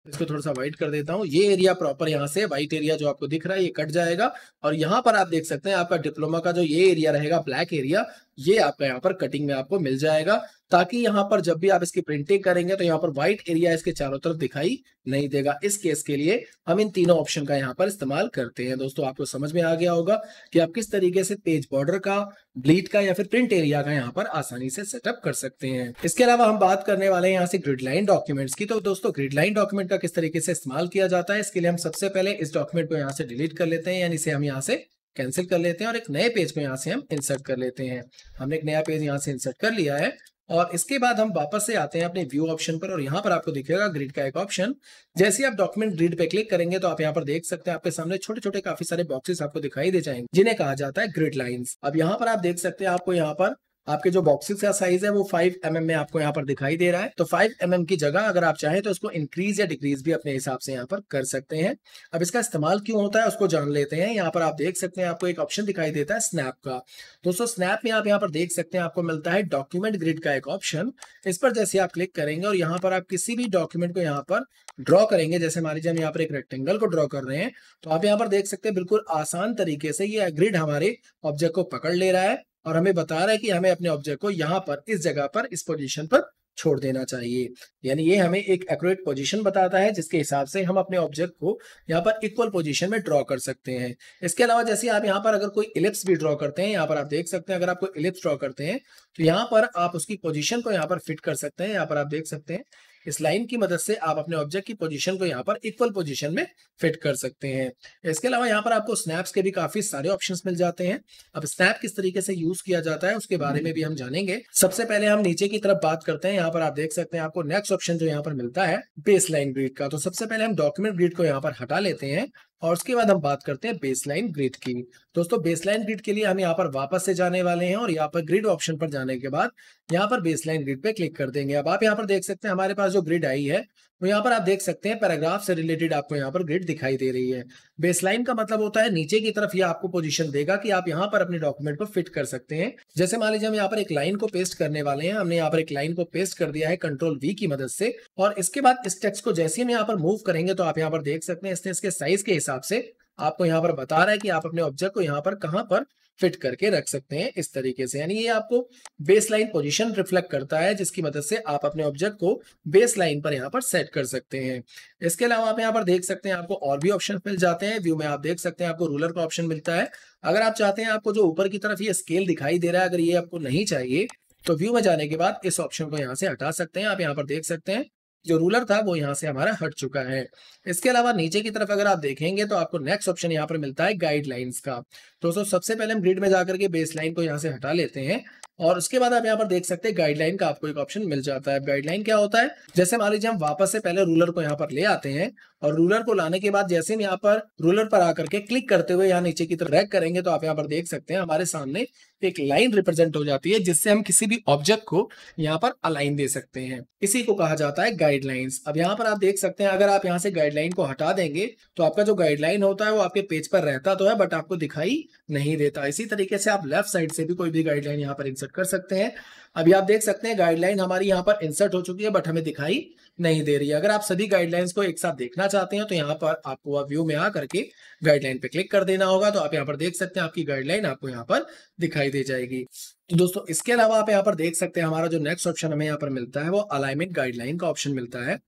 इसको थोड़ा सा व्हाइट कर देता हूँ ये एरिया प्रॉपर यहाँ से व्हाइट एरिया जो आपको दिख रहा है ये कट जाएगा और यहाँ पर आप देख सकते हैं आपका डिप्लोमा का जो ये एरिया रहेगा ब्लैक एरिया ये आपका यहाँ पर कटिंग में आपको मिल जाएगा ताकि यहाँ पर जब भी आप इसकी प्रिंटिंग करेंगे तो यहाँ पर व्हाइट एरिया इसके चारों तरफ दिखाई नहीं देगा इस केस के लिए हम इन तीनों ऑप्शन का यहाँ पर इस्तेमाल करते हैं दोस्तों आपको समझ में आ गया होगा कि आप किस तरीके से पेज बॉर्डर का ब्लीट का या फिर प्रिंट एरिया का यहाँ पर आसानी से सेटअप कर सकते हैं इसके अलावा हम बात करने वाले हैं यहाँ से ग्रिड लाइन डॉक्यूमेंट्स की तो दोस्तों ग्रिडलाइन डॉक्यूमेंट का किस तरीके से इस्तेमाल किया जाता है इसके लिए हम सबसे पहले इस डॉक्यूमेंट को यहाँ से डिलीट कर लेते हैं यानी इसे हम यहाँ से कैंसिल कर लेते हैं और एक नए पेज को यहाँ से हम इंसर्ट कर लेते हैं हमने एक नया पेज यहाँ से इंसर्ट कर लिया है और इसके बाद हम वापस से आते हैं अपने व्यू ऑप्शन पर और यहाँ पर आपको दिखेगा ग्रिड का एक ऑप्शन जैसे आप डॉक्यूमेंट ग्रिड पे क्लिक करेंगे तो आप यहाँ पर देख सकते हैं आपके सामने छोटे छोटे काफी सारे बॉक्सेस आपको दिखाई दे जाएंगे जिन्हें कहा जाता है ग्रिड लाइन्स अब यहाँ पर आप देख सकते हैं आपको यहाँ पर आपके जो बॉक्सिस का साइज है वो फाइव एम mm में आपको यहाँ पर दिखाई दे रहा है तो फाइव एम mm की जगह अगर आप चाहें तो इसको इंक्रीज या डिक्रीज भी अपने हिसाब से यहाँ पर कर सकते हैं अब इसका इस्तेमाल क्यों होता है उसको जान लेते हैं यहाँ पर आप देख सकते हैं आपको एक ऑप्शन दिखाई देता है स्नैप का दोस्तों स्नैप में आप यहाँ पर देख सकते हैं आपको मिलता है डॉक्यूमेंट ग्रिड का एक ऑप्शन इस पर जैसे आप क्लिक करेंगे और यहाँ पर आप किसी भी डॉक्यूमेंट को यहाँ पर ड्रॉ करेंगे जैसे हमारे जब यहाँ पर एक रेक्टेंगल को ड्रॉ कर रहे हैं तो आप यहाँ पर देख सकते हैं बिल्कुल आसान तरीके से ये ग्रिड हमारे ऑब्जेक्ट को पकड़ ले रहा है और हमें बता रहा है कि हमें अपने ऑब्जेक्ट को यहाँ पर इस जगह पर इस पोजिशन पर छोड़ देना चाहिए यानी ये हमें एक एक्यूरेट पोजीशन बताता है जिसके हिसाब से हम अपने ऑब्जेक्ट को यहाँ पर इक्वल पोजीशन में ड्रॉ कर सकते हैं इसके अलावा जैसे आप यहाँ पर अगर कोई इलिप्स भी ड्रॉ करते हैं यहाँ पर आप देख सकते हैं अगर आप कोई इलिप्स ड्रॉ करते हैं तो यहाँ पर आप उसकी पोजिशन को यहाँ पर फिट कर सकते हैं यहाँ पर आप देख सकते हैं इस लाइन की मदद से आप अपने ऑब्जेक्ट की पोजीशन को यहाँ पर इक्वल पोजीशन में फिट कर सकते हैं इसके अलावा यहाँ पर आपको स्नैप्स के भी काफी सारे ऑप्शंस मिल जाते हैं अब स्नैप किस तरीके से यूज किया जाता है उसके बारे में भी हम जानेंगे सबसे पहले हम नीचे की तरफ बात करते हैं यहाँ पर आप देख सकते हैं आपको नेक्स्ट ऑप्शन जो यहाँ पर मिलता है बेस लाइन ग्रीड का तो सबसे पहले हम डॉक्यूमेंट ग्रीड को यहाँ पर हटा लेते हैं और उसके बाद हम बात करते हैं बेसलाइन ग्रिड की दोस्तों बेसलाइन ग्रिड के लिए हम यहाँ पर वापस से जाने वाले हैं और यहाँ पर ग्रिड ऑप्शन पर जाने के बाद यहाँ पर बेसलाइन ग्रिड पे क्लिक कर देंगे अब आप यहाँ पर देख सकते हैं हमारे पास जो ग्रिड आई है तो यहाँ पर आप देख सकते हैं पैराग्राफ से रिलेटेड आपको यहाँ पर ग्रिड दिखाई दे रही है बेसलाइन का मतलब होता है नीचे की तरफ ये आपको पोजीशन देगा कि आप यहाँ पर अपने डॉक्यूमेंट को फिट कर सकते हैं जैसे मान लीजिए हम यहाँ पर एक लाइन को पेस्ट करने वाले हैं हमने यहाँ पर एक लाइन को पेस्ट कर दिया है कंट्रोल वी की मदद से और इसके बाद इस टेक्स को जैसे हम यहाँ पर मूव करेंगे तो आप यहाँ पर देख सकते हैं इसने इसके साइज के हिसाब से आपको यहाँ पर बता रहा है कि आप अपने ऑब्जेक्ट को यहाँ पर कहाँ पर फिट करके रख सकते हैं इस तरीके से यानी ये आपको बेस लाइन पोजिशन रिफ्लेक्ट करता है जिसकी मदद से आप अपने ऑब्जेक्ट को बेस लाइन पर यहाँ पर सेट कर सकते हैं इसके अलावा आप यहाँ पर देख सकते हैं आपको और भी ऑप्शन मिल जाते हैं व्यू में आप देख सकते हैं आपको रूलर का ऑप्शन मिलता है अगर आप चाहते हैं आपको जो ऊपर की तरफ ये स्केल दिखाई दे रहा है अगर ये आपको नहीं चाहिए तो व्यू में जाने के बाद इस ऑप्शन को यहाँ से हटा सकते हैं आप यहाँ पर देख सकते हैं जो रूलर था वो यहाँ से हमारा हट चुका है इसके अलावा नीचे की तरफ अगर आप देखेंगे तो आपको नेक्स्ट ऑप्शन यहाँ पर मिलता है गाइडलाइंस का दोस्तों सबसे पहले हम ग्रिड में जाकर के बेस लाइन को यहाँ से हटा लेते हैं और उसके बाद आप यहाँ पर देख सकते हैं गाइडलाइन का आपको एक ऑप्शन मिल जाता है गाइडलाइन क्या होता है जैसे मान लीजिए हम वापस से पहले रूलर को यहाँ पर ले आते हैं और रूलर को लाने के बाद जैसे हम यहाँ पर रूलर पर आकर के क्लिक करते हुए यहाँ नीचे की तरफ रैक करेंगे तो आप यहाँ पर देख सकते हैं हमारे सामने एक लाइन रिप्रेजेंट हो जाती है जिससे हम किसी भी ऑब्जेक्ट को यहाँ पर अलाइन दे सकते हैं इसी को कहा जाता है गाइडलाइंस अब यहाँ पर आप देख सकते हैं अगर आप यहाँ से गाइडलाइन को हटा देंगे तो आपका जो गाइडलाइन होता है वो आपके पेज पर रहता तो है बट आपको दिखाई नहीं देता इसी तरीके से आप लेफ्ट साइड से भी कोई भी गाइडलाइन यहाँ पर इंसर्ट कर सकते हैं अभी आप देख सकते हैं गाइडलाइन हमारी यहाँ पर इंसर्ट हो चुकी है बट हमें दिखाई नहीं दे रही है अगर आप सभी गाइडलाइंस को एक साथ देखना चाहते हैं तो यहाँ पर आपको व्यू में आ करके गाइडलाइन पे क्लिक कर देना होगा तो आप यहाँ पर देख सकते हैं आपकी गाइडलाइन आपको यहाँ पर दिखाई दे जाएगी तो दोस्तों इसके अलावा आप यहाँ पर देख सकते हैं हमारा जो नेक्स्ट ऑप्शन हमें यहाँ पर मिलता है वो अलाइनमेंट गाइडलाइन का ऑप्शन मिलता है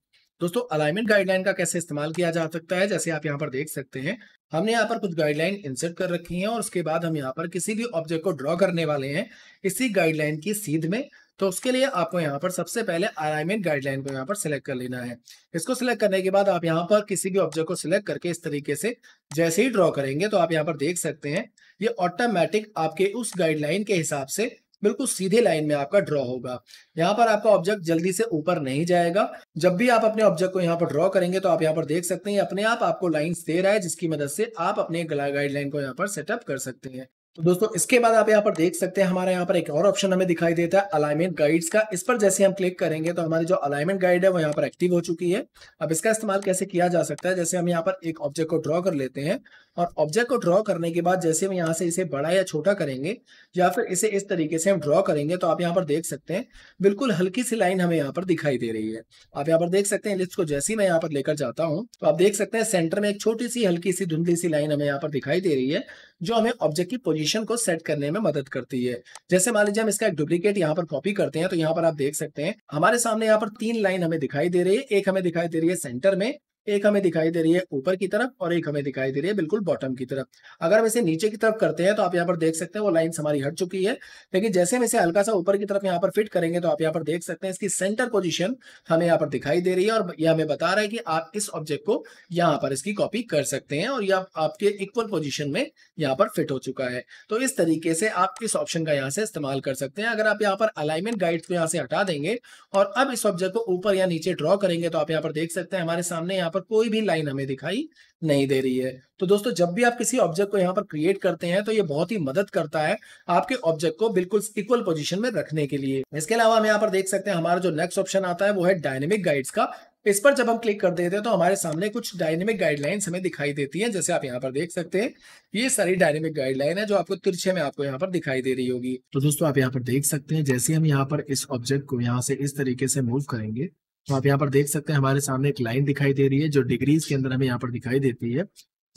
दोस्तों अलाइनमेंट गाइडलाइन का कैसे इस्तेमाल किया जा सकता है जैसे आप यहाँ पर देख सकते हैं हमने यहाँ पर कुछ गाइडलाइन इंसर्ट कर रखी है और उसके बाद हम यहाँ पर किसी भी ऑब्जेक्ट को ड्रॉ करने वाले हैं इसी गाइडलाइन की सीध में तो उसके लिए आपको यहाँ पर सबसे पहले अलाइनमेंट गाइडलाइन को यहाँ पर सिलेक्ट कर लेना है इसको सिलेक्ट करने के बाद आप यहाँ पर किसी भी ऑब्जेक्ट को सिलेक्ट करके इस तरीके से जैसे ही ड्रॉ करेंगे तो आप यहाँ पर देख सकते हैं ये ऑटोमेटिक आपके उस गाइडलाइन के हिसाब से बिल्कुल सीधे लाइन में आपका ड्रॉ होगा यहाँ पर आपका ऑब्जेक्ट जल्दी से ऊपर नहीं जाएगा जब भी आप अपने ऑब्जेक्ट को यहाँ पर ड्रॉ करेंगे तो आप यहाँ पर देख सकते हैं अपने आप आपको लाइन दे रहा है जिसकी मदद से आप अपने गाइडलाइन को यहाँ पर सेटअप कर सकते हैं तो दोस्तों इसके बाद आप यहाँ पर देख सकते हैं हमारे यहाँ पर एक और ऑप्शन हमें दिखाई देता है अलाइनमेंट गाइड्स का इस पर जैसे हम क्लिक करेंगे तो हमारी जो अलाइनमेंट गाइड है वो यहाँ पर एक्टिव हो चुकी है अब इसका इस्तेमाल कैसे किया जा सकता है जैसे हम यहाँ पर एक ऑब्जेक्ट को ड्रॉ कर लेते हैं और ऑब्जेक्ट को ड्रॉ करने के बाद जैसे हम यहाँ से इसे बड़ा या छोटा करेंगे या फिर इसे इस तरीके से हम ड्रॉ करेंगे तो आप यहाँ पर देख सकते हैं बिल्कुल हल्की सी लाइन हमें यहाँ पर दिखाई दे रही है आप यहाँ पर देख सकते हैं लिस्ट को जैसे ही मैं यहाँ पर लेकर जाता हूँ तो आप देख सकते हैं सेंटर में एक छोटी सी हल्की सी धुंधली सी लाइन हमें यहाँ पर दिखाई दे रही है जो हमें ऑब्जेक्ट की पोजीशन को सेट करने में मदद करती है जैसे मान लीजिए हम इसका एक डुप्लीकेट यहाँ पर कॉपी करते हैं तो यहाँ पर आप देख सकते हैं हमारे सामने यहाँ पर तीन लाइन हमें दिखाई दे रही है एक हमें दिखाई दे रही है सेंटर में एक हमें दिखाई दे रही है ऊपर की तरफ और एक हमें दिखाई दे रही है बिल्कुल बॉटम की तरफ अगर हम इसे नीचे की तरफ करते हैं तो आप यहाँ पर देख सकते हैं वो लाइन हमारी हट चुकी है लेकिन जैसे हम इसे हल्का सा ऊपर की तरफ यहाँ पर फिट करेंगे तो आप यहाँ पर देख सकते हैं इसकी सेंटर पोजिशन हमें यहाँ पर दिखाई दे रही है और यह हमें बता रहा है कि आप इस ऑब्जेक्ट को यहाँ पर इसकी कॉपी कर सकते हैं और यह आपके इक्वल पोजिशन में यहाँ पर फिट हो चुका है तो इस तरीके से आप इस ऑप्शन का यहाँ से इस्तेमाल कर सकते हैं अगर आप यहाँ पर अलाइनमेंट गाइड को यहाँ से हटा देंगे और अब इस ऑब्जेक्ट को ऊपर या नीचे ड्रॉ करेंगे तो आप यहाँ पर देख सकते हैं हमारे सामने यहाँ पर कोई भी लाइन हमें दिखाई नहीं दे रही है तो दोस्तों जब भी आप किसी ऑब्जेक्ट को यहाँ पर क्रिएट करते हैं तो ये बहुत ही मदद करता है आपके ऑब्जेक्ट को बिल्कुल इक्वल पोजिशन में रखने के लिए इसके अलावा हम यहाँ पर देख सकते हैं हमारा जो नेक्स्ट ऑप्शन आता है वो है डायनेमिक गाइड्स का इस पर जब हम क्लिक कर देते हैं तो हमारे सामने कुछ डायनेमिक गाइडलाइंस हमें दिखाई देती हैं जैसे आप यहाँ पर देख सकते हैं ये सारी डायनेमिक गाइडलाइन है जो आपको तिरछे में आपको यहाँ पर दिखाई दे रही होगी तो दोस्तों आप यहाँ पर देख सकते हैं जैसे हम यहाँ पर इस ऑब्जेक्ट को यहाँ से इस तरीके से मूव करेंगे तो आप यहाँ पर देख सकते हैं हमारे सामने एक लाइन दिखाई दे रही है जो डिग्रीज के अंदर हमें यहाँ पर दिखाई देती है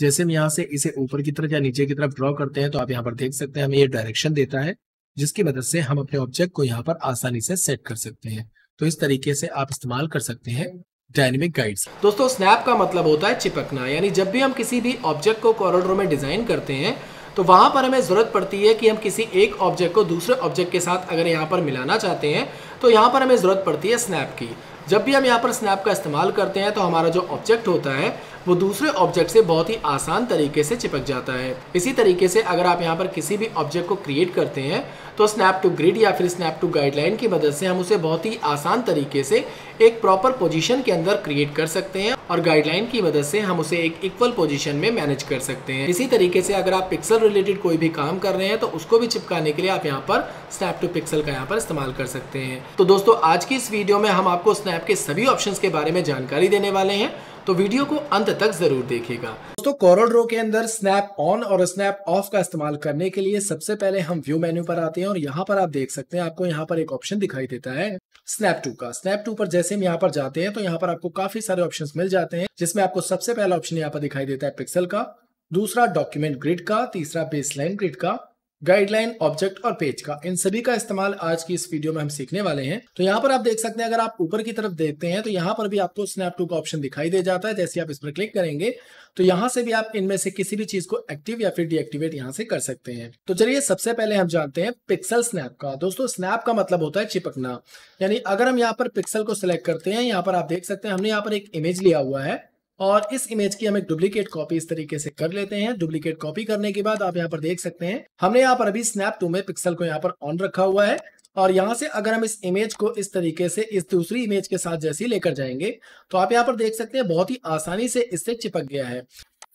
जैसे हम यहाँ से इसे ऊपर की तरफ या नीचे की तरफ ड्रॉ करते हैं तो आप यहाँ पर देख सकते हैं हमें ये डायरेक्शन देता है जिसकी मदद से हम अपने ऑब्जेक्ट को यहाँ पर आसानी से सेट कर सकते हैं तो इस तरीके से आप इस्तेमाल कर सकते हैं डायनेमिक गाइड्स दोस्तों स्नैप का मतलब होता है चिपकना यानी जब भी हम किसी भी ऑब्जेक्ट को कॉरिडोर में डिज़ाइन करते हैं तो वहां पर हमें ज़रूरत पड़ती है कि हम किसी एक ऑब्जेक्ट को दूसरे ऑब्जेक्ट के साथ अगर यहाँ पर मिलाना चाहते हैं तो यहाँ पर हमें ज़रूरत पड़ती है स्नैप की जब भी हम यहाँ पर स्नैप का इस्तेमाल करते हैं तो हमारा जो ऑब्जेक्ट होता है वो दूसरे ऑब्जेक्ट से बहुत ही आसान तरीके से चिपक जाता है इसी तरीके से अगर आप यहाँ पर किसी भी ऑब्जेक्ट को क्रिएट करते हैं तो स्नैप टू ग्रिड या फिर स्नैप टू गाइडलाइन की मदद से हम उसे बहुत ही आसान तरीके से एक प्रॉपर पोजीशन के अंदर क्रिएट कर सकते हैं और गाइडलाइन की मदद से हम उसे एक इक्वल पोजिशन में मैनेज कर सकते हैं इसी तरीके से अगर आप पिक्सल रिलेटेड कोई भी काम कर रहे हैं तो उसको भी चिपकाने के लिए आप यहाँ पर स्नैप टू पिक्सल का यहाँ पर इस्तेमाल कर सकते हैं तो दोस्तों आज की इस वीडियो में हम आपको स्नैप के सभी ऑप्शंस के बारे में जानकारी देने वाले हैं तो वीडियो को अंत तक जरूर देखिएगा दोस्तों कॉरल रो के अंदर स्नैप ऑन और स्नैप ऑफ का इस्तेमाल करने के लिए सबसे पहले हम व्यू मेन्यू पर आते हैं और यहाँ पर आप देख सकते हैं आपको यहाँ पर एक ऑप्शन दिखाई देता है स्नैप टू का स्नैप टू पर जैसे हम यहाँ पर जाते हैं तो यहाँ पर आपको काफी सारे ऑप्शन मिल जाते हैं जिसमें आपको सबसे पहला ऑप्शन यहाँ पर दिखाई देता है पिक्सल का दूसरा डॉक्यूमेंट ग्रिड का तीसरा बेसलाइन ग्रिड का गाइडलाइन ऑब्जेक्ट और पेज का इन सभी का इस्तेमाल आज की इस वीडियो में हम सीखने वाले हैं तो यहाँ पर आप देख सकते हैं अगर आप ऊपर की तरफ देखते हैं तो यहाँ पर भी आपको स्नैप टू का ऑप्शन दिखाई दे जाता है जैसे आप इस पर क्लिक करेंगे तो यहाँ से भी आप इनमें से किसी भी चीज को एक्टिव या फिर डीएक्टिवेट यहाँ से कर सकते हैं तो चलिए सबसे पहले हम जानते हैं पिक्सल स्नैप का दोस्तों स्नैप का मतलब होता है चिपकना यानी अगर हम यहाँ पर पिक्सल को सिलेक्ट करते हैं यहाँ पर आप देख सकते हैं हमने यहाँ पर एक इमेज लिया हुआ है और इस इमेज की हम एक डुप्लीकेट कॉपी इस तरीके से कर लेते हैं डुप्लीकेट कॉपी करने के बाद आप यहाँ पर देख सकते हैं हमने यहाँ पर अभी स्नैप टू में पिक्सल को यहाँ पर ऑन रखा हुआ है और यहाँ से अगर हम इस इमेज को इस तरीके से इस दूसरी इमेज के साथ जैसे लेकर जाएंगे तो आप यहाँ पर देख सकते हैं बहुत ही आसानी से इससे चिपक गया है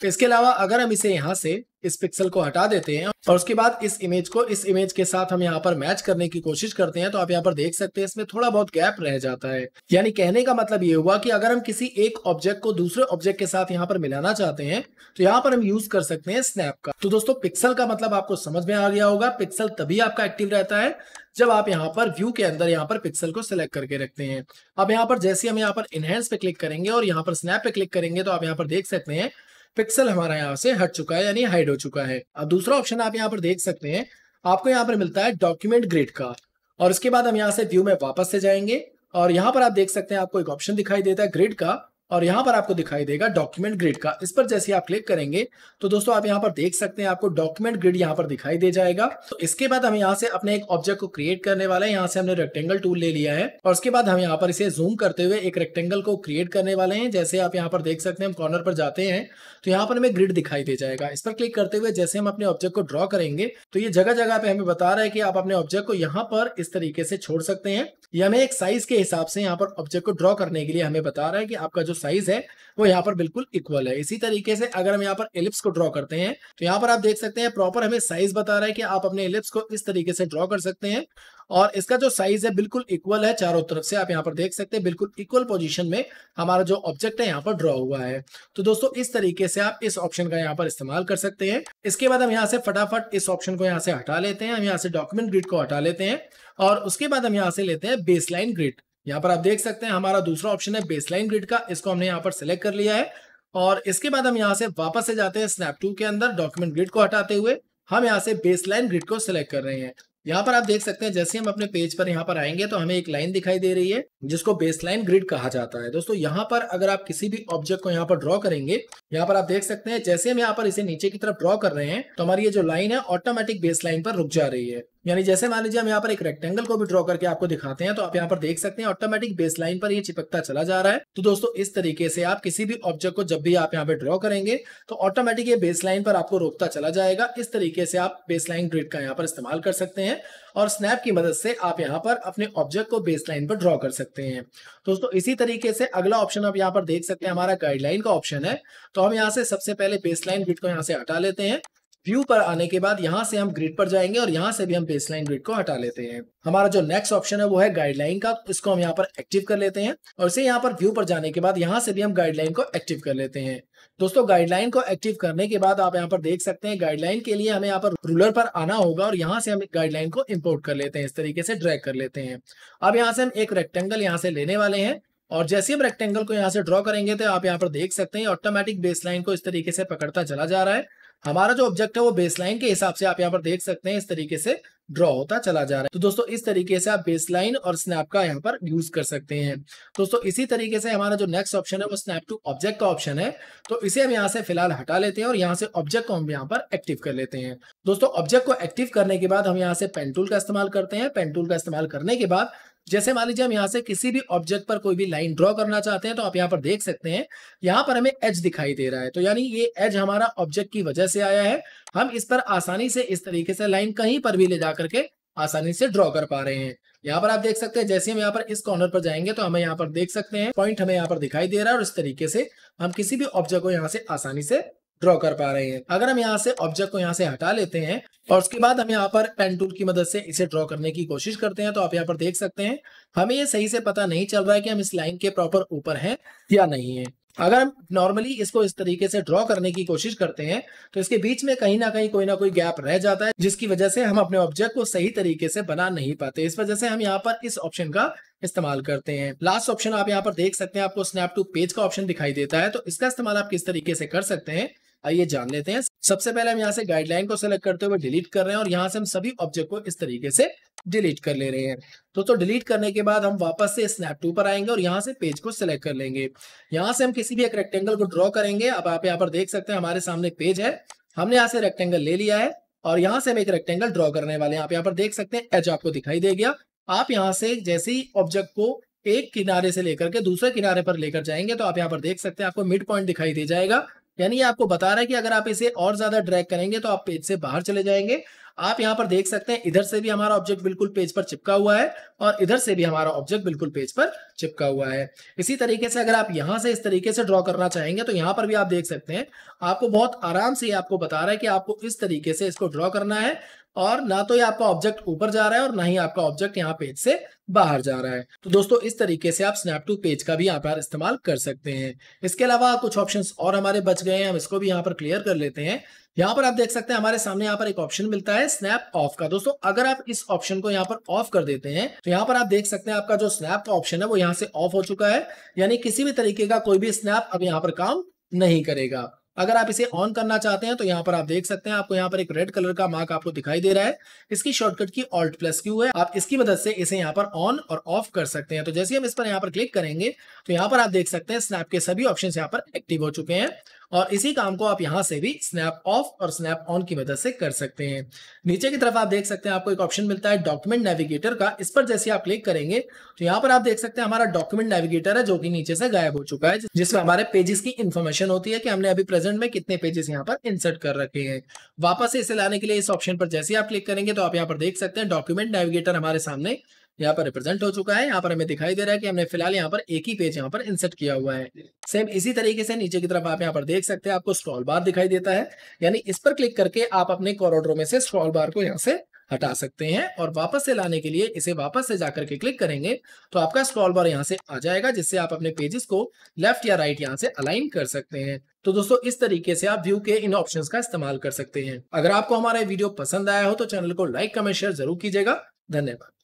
तो इसके अलावा अगर हम इसे यहाँ से इस पिक्सल को हटा देते हैं और उसके बाद इस इमेज को इस इमेज के साथ हम यहाँ पर मैच करने की कोशिश करते हैं तो आप यहाँ पर देख सकते हैं इसमें थोड़ा बहुत गैप रह जाता है यानी कहने का मतलब ये हुआ कि अगर हम किसी एक ऑब्जेक्ट को दूसरे ऑब्जेक्ट के साथ यहाँ पर मिलाना चाहते हैं तो यहाँ पर हम यूज कर सकते हैं स्नैप का तो दोस्तों पिक्सल का मतलब आपको समझ में आ गया होगा पिक्सल तभी आपका एक्टिव रहता है जब आप यहाँ पर व्यू के अंदर यहाँ पर पिक्सल को सिलेक्ट करके रखते हैं अब यहाँ पर जैसे हम यहाँ पर इनहेंस पे क्लिक करेंगे और यहाँ पर स्नैप पे क्लिक करेंगे तो आप यहाँ पर देख सकते हैं पिक्सल हमारा यहाँ से हट चुका है यानी हाइड हो चुका है अब दूसरा ऑप्शन आप यहाँ पर देख सकते हैं आपको यहाँ पर मिलता है डॉक्यूमेंट ग्रिड का और उसके बाद हम यहाँ से व्यू में वापस से जाएंगे और यहाँ पर आप देख सकते हैं आपको एक ऑप्शन दिखाई देता है ग्रिड का और यहाँ पर आपको दिखाई देगा डॉक्यूमेंट ग्रिड का इस पर जैसे आप क्लिक करेंगे तो दोस्तों आप यहाँ पर देख सकते हैं आपको डॉक्यूमेंट ग्रिड यहाँ पर दिखाई दे जाएगा तो इसके बाद हम यहाँ से अपने एक ऑब्जेक्ट को क्रिएट करने वाले हैं यहाँ से हमने रेक्टेंगल टूल ले लिया है और उसके बाद हम यहाँ पर इसे जूम करते हुए एक रेक्टेंगल को क्रिएट करने वाले हैं जैसे आप यहाँ पर देख सकते हैं हम कॉर्नर पर जाते हैं तो यहाँ पर हमें ग्रिड दिखाई दे जाएगा इस पर क्लिक करते हुए जैसे हम अपने ऑब्जेक्ट को ड्रॉ करेंगे तो ये जगह जगह पे हमें बता रहा है कि आप अपने ऑब्जेक्ट को यहाँ पर इस तरीके से छोड़ सकते हैं ये हमें एक साइज के हिसाब से यहाँ पर ऑब्जेक्ट को ड्रॉ करने के लिए हमें बता रहा है कि आपका जो साइज है वो यहाँ पर बिल्कुल इक्वल है इसी तरीके से अगर हम यहाँ पर एलिप्स को ड्रॉ करते हैं तो यहाँ पर आप देख सकते हैं प्रॉपर हमें साइज बता रहा है कि आप अपने एलिप्स को इस तरीके से ड्रॉ कर सकते हैं और इसका जो साइज है बिल्कुल इक्वल है चारों तरफ से आप यहाँ पर देख सकते हैं बिल्कुल इक्वल पोजिशन में हमारा जो ऑब्जेक्ट है यहाँ पर ड्रॉ हुआ है तो दोस्तों इस तरीके से आप इस ऑप्शन का यहाँ पर इस्तेमाल कर सकते हैं इसके बाद हम यहाँ से फटाफट इस ऑप्शन को यहाँ से हटा लेते हैं हम यहाँ से डॉक्यूमेंट ग्रिड को हटा लेते हैं और उसके बाद हम यहाँ से लेते हैं बेसलाइन ग्रिड यहाँ पर आप देख सकते हैं हमारा दूसरा ऑप्शन है बेसलाइन ग्रिड का इसको हमने यहाँ पर सिलेक्ट कर लिया है और इसके बाद हम यहाँ से वापस से जाते हैं स्नैप टू के अंदर डॉक्यूमेंट ग्रिड को हटाते हुए हम यहाँ से बेसलाइन ग्रिड को सिलेक्ट कर रहे हैं यहाँ पर आप देख सकते हैं जैसे हम अपने पेज पर यहाँ पर आएंगे तो हमें एक लाइन दिखाई दे रही है जिसको बेसलाइन ग्रिड कहा जाता है दोस्तों यहाँ पर अगर आप किसी भी ऑब्जेक्ट को यहाँ पर ड्रॉ करेंगे यहाँ पर आप देख सकते हैं जैसे हम यहाँ पर इसे नीचे की तरफ ड्रॉ कर रहे हैं तो हमारी ये जो लाइन है ऑटोमेटिक बेस पर रुक जा रही है यानी जैसे मान लीजिए हम यहाँ पर एक रेक्टेंगल को भी ड्रॉ करके आपको दिखाते हैं तो आप यहाँ पर देख सकते हैं ऑटोमेटिक बेस लाइन पर ये चिपकता चला जा रहा है तो दोस्तों इस तरीके से आप किसी भी ऑब्जेक्ट को जब भी आप यहाँ पे ड्रॉ करेंगे तो ऑटोमेटिक ये बेस लाइन पर आपको रोकता चला जाएगा इस तरीके से आप बेस लाइन ग्रिड का यहाँ पर इस्तेमाल कर सकते हैं और स्नैप की मदद से आप यहाँ पर अपने ऑब्जेक्ट को बेस लाइन पर ड्रॉ कर सकते हैं दोस्तों इसी तरीके से अगला ऑप्शन आप यहाँ पर देख सकते हैं हमारा गाइडलाइन का ऑप्शन है तो हम यहाँ से सबसे पहले बेस लाइन ग्रिड को यहाँ से हटा लेते हैं व्यू पर आने के बाद यहाँ से हम ग्रिड पर जाएंगे और यहाँ से भी हम बेसलाइन ग्रिड को हटा लेते हैं हमारा जो नेक्स्ट ऑप्शन है वो है गाइडलाइन का इसको हम यहाँ पर एक्टिव कर लेते हैं और इसे यहाँ पर व्यू पर जाने के बाद यहाँ से भी हम गाइडलाइन को एक्टिव कर लेते हैं दोस्तों गाइडलाइन को एक्टिव करने के बाद आप यहाँ पर देख सकते हैं गाइडलाइन के लिए हमें यहाँ पर रूलर पर आना होगा और यहाँ से हम गाइडलाइन को इम्पोर्ट कर लेते हैं इस तरीके से ड्रैक कर लेते हैं अब यहाँ से हम एक रेक्टेंगल यहाँ से लेने वाले हैं और जैसे हम रेक्टेंगल को यहाँ से ड्रॉ करेंगे तो आप यहाँ पर देख सकते हैं ऑटोमेटिक बेसलाइन को इस तरीके से पकड़ता चला जा रहा है हमारा जो ऑब्जेक्ट है वो बेसलाइन के हिसाब से आप यहाँ पर देख सकते हैं इस तरीके से ड्रॉ होता चला जा रहा है तो दोस्तों इस तरीके से आप बेसलाइन और स्नैप का यहाँ पर यूज कर सकते हैं दोस्तों इसी तरीके से हमारा जो नेक्स्ट ऑप्शन है वो स्नैप टू ऑब्जेक्ट का ऑप्शन है तो इसे हम यहाँ से फिलहाल हटा लेते हैं और यहाँ से ऑब्जेक्ट को हम यहाँ पर एक्टिव कर लेते हैं दोस्तों ऑब्जेक्ट को एक्टिव करने के बाद हम यहाँ से पेन टूल का इस्तेमाल करते हैं पेन टूल का इस्तेमाल करने के बाद जैसे मान लीजिए हम यहाँ से किसी भी ऑब्जेक्ट पर कोई भी लाइन ड्रॉ करना चाहते हैं तो आप यहाँ पर देख सकते हैं यहाँ पर हमें एज दिखाई दे रहा है तो यानी ये एज हमारा ऑब्जेक्ट की वजह से आया है हम इस पर आसानी से इस तरीके से लाइन कहीं पर भी ले जा करके आसानी से ड्रॉ कर पा रहे हैं यहाँ पर आप देख सकते हैं जैसे हम यहाँ पर इस कॉर्नर पर जाएंगे तो हमें यहाँ पर देख सकते हैं पॉइंट हमें यहाँ पर दिखाई दे रहा है और इस तरीके से हम किसी भी ऑब्जेक्ट को यहाँ से आसानी से ड्रॉ कर पा रहे हैं अगर हम यहाँ से ऑब्जेक्ट को यहाँ से हटा लेते हैं और उसके बाद हम यहाँ पर पेन टूल की मदद से इसे ड्रॉ करने की कोशिश करते हैं तो आप यहाँ पर देख सकते हैं हमें ये सही से पता नहीं चल रहा है कि हम इस लाइन के प्रॉपर ऊपर हैं या नहीं है अगर हम नॉर्मली इसको इस तरीके से ड्रॉ करने की कोशिश करते हैं तो इसके बीच में कहीं ना कहीं कोई ना कोई गैप रह जाता है जिसकी वजह से हम अपने ऑब्जेक्ट को सही तरीके से बना नहीं पाते इस वजह से हम यहाँ पर इस ऑप्शन का इस्तेमाल करते हैं लास्ट ऑप्शन आप यहाँ पर देख सकते हैं आपको स्नैप टू पेज का ऑप्शन दिखाई देता है तो इसका इस्तेमाल आप किस तरीके से कर सकते हैं आइए जान लेते हैं सबसे पहले हम यहाँ से गाइडलाइन को सिलेक्ट करते हुए डिलीट कर रहे हैं और यहाँ से हम सभी ऑब्जेक्ट को इस तरीके से डिलीट कर ले रहे हैं तो तो डिलीट करने के बाद हम वापस से स्नैप टू पर आएंगे और यहाँ से पेज को सिलेक्ट कर लेंगे यहाँ से हम किसी भी एक रेक्टेंगल को ड्रॉ करेंगे अब आप यहाँ पर देख सकते हैं हमारे सामने पेज है हमने यहाँ से रेक्टेंगल ले लिया है और यहाँ से हम एक रेक्टेंगल ड्रॉ करने वाले हैं आप यहाँ पर देख सकते हैं एज आपको दिखाई दे गया आप यहाँ से जैसे ही ऑब्जेक्ट को एक किनारे से लेकर के दूसरे किनारे पर लेकर जाएंगे तो आप यहाँ पर देख सकते हैं आपको मिड पॉइंट दिखाई दे जाएगा यानी आपको बता रहा है कि अगर आप इसे और ज्यादा ड्रैग करेंगे तो आप पेज से बाहर चले जाएंगे आप यहाँ पर देख सकते हैं इधर से भी हमारा ऑब्जेक्ट बिल्कुल पेज पर चिपका हुआ है और इधर से भी हमारा ऑब्जेक्ट बिल्कुल पेज पर चिपका हुआ है इसी तरीके से अगर आप यहाँ से इस तरीके से ड्रॉ करना चाहेंगे तो यहाँ पर भी आप देख सकते हैं आपको बहुत आराम से आपको बता रहा है कि आपको इस तरीके से इसको ड्रॉ करना है और ना तो ये आपका ऑब्जेक्ट ऊपर जा रहा है और ना ही आपका ऑब्जेक्ट यहाँ पेज से बाहर जा रहा है तो दोस्तों इस तरीके से आप स्नैप टू पेज का भी यहाँ पर इस्तेमाल कर सकते हैं इसके अलावा कुछ ऑप्शन और हमारे बच गए हैं हम इसको भी यहाँ पर क्लियर कर लेते हैं यहाँ पर आप देख सकते हैं हमारे सामने यहाँ पर एक ऑप्शन मिलता है स्नैप ऑफ का दोस्तों अगर आप इस ऑप्शन को यहाँ पर ऑफ कर देते हैं तो यहाँ पर आप देख सकते हैं आपका जो स्नैप का ऑप्शन है वो यहाँ से ऑफ हो चुका है यानी किसी भी तरीके का कोई भी स्नैप अब यहाँ पर काम नहीं करेगा अगर आप इसे ऑन करना चाहते हैं तो यहाँ पर आप देख सकते हैं आपको यहाँ पर एक रेड कलर का मार्क आपको दिखाई दे रहा है इसकी शॉर्टकट की ऑल्ट प्लस क्यू है आप इसकी मदद से इसे यहाँ पर ऑन और ऑफ कर सकते हैं तो जैसे हम इस पर यहाँ पर क्लिक करेंगे तो यहाँ पर आप देख सकते हैं स्नैप के सभी ऑप्शन यहाँ पर एक्टिव हो चुके हैं और इसी काम को आप यहाँ से भी स्नैप ऑफ और स्नैप ऑन की मदद से कर सकते हैं नीचे की तरफ आप देख सकते हैं आपको एक ऑप्शन मिलता है डॉक्यूमेंट नेविगेटर का इस पर जैसे आप क्लिक करेंगे तो यहाँ पर आप देख सकते हैं हमारा डॉक्यूमेंट नेविगेटर है जो कि नीचे से गायब हो चुका है जिसमें हमारे पेजेस की इन्फॉर्मेशन होती है कि हमने अभी प्रेजेंट में कितने पेजेस यहाँ पर इंसर्ट कर रखे हैं वापस इसे लाने के लिए इस ऑप्शन पर जैसे आप क्लिक करेंगे तो आप यहाँ पर देख सकते हैं डॉक्यूमेंट नेविगेटर हमारे सामने यहाँ पर रिप्रेजेंट हो चुका है यहाँ पर हमें दिखाई दे रहा है कि हमने फिलहाल यहाँ पर एक ही पेज यहाँ पर इंसर्ट किया हुआ है सेम इसी तरीके से नीचे की तरफ आप यहाँ पर देख सकते हैं आपको स्टॉल बार दिखाई देता है यानी इस पर क्लिक करके आप अपने कॉरिडोर में से स्क्रॉल बार को यहाँ से हटा सकते हैं और वापस से लाने के लिए इसे वापस से जाकर के क्लिक करेंगे तो आपका स्क्रॉल बार यहाँ से आ जाएगा जिससे आप अपने पेजेस को लेफ्ट या राइट यहाँ से अलाइन कर सकते हैं तो दोस्तों इस तरीके से आप व्यू के इन ऑप्शन का इस्तेमाल कर सकते हैं अगर आपको हमारा वीडियो पसंद आया हो तो चैनल को लाइक कमेंट शेयर जरूर कीजिएगा धन्यवाद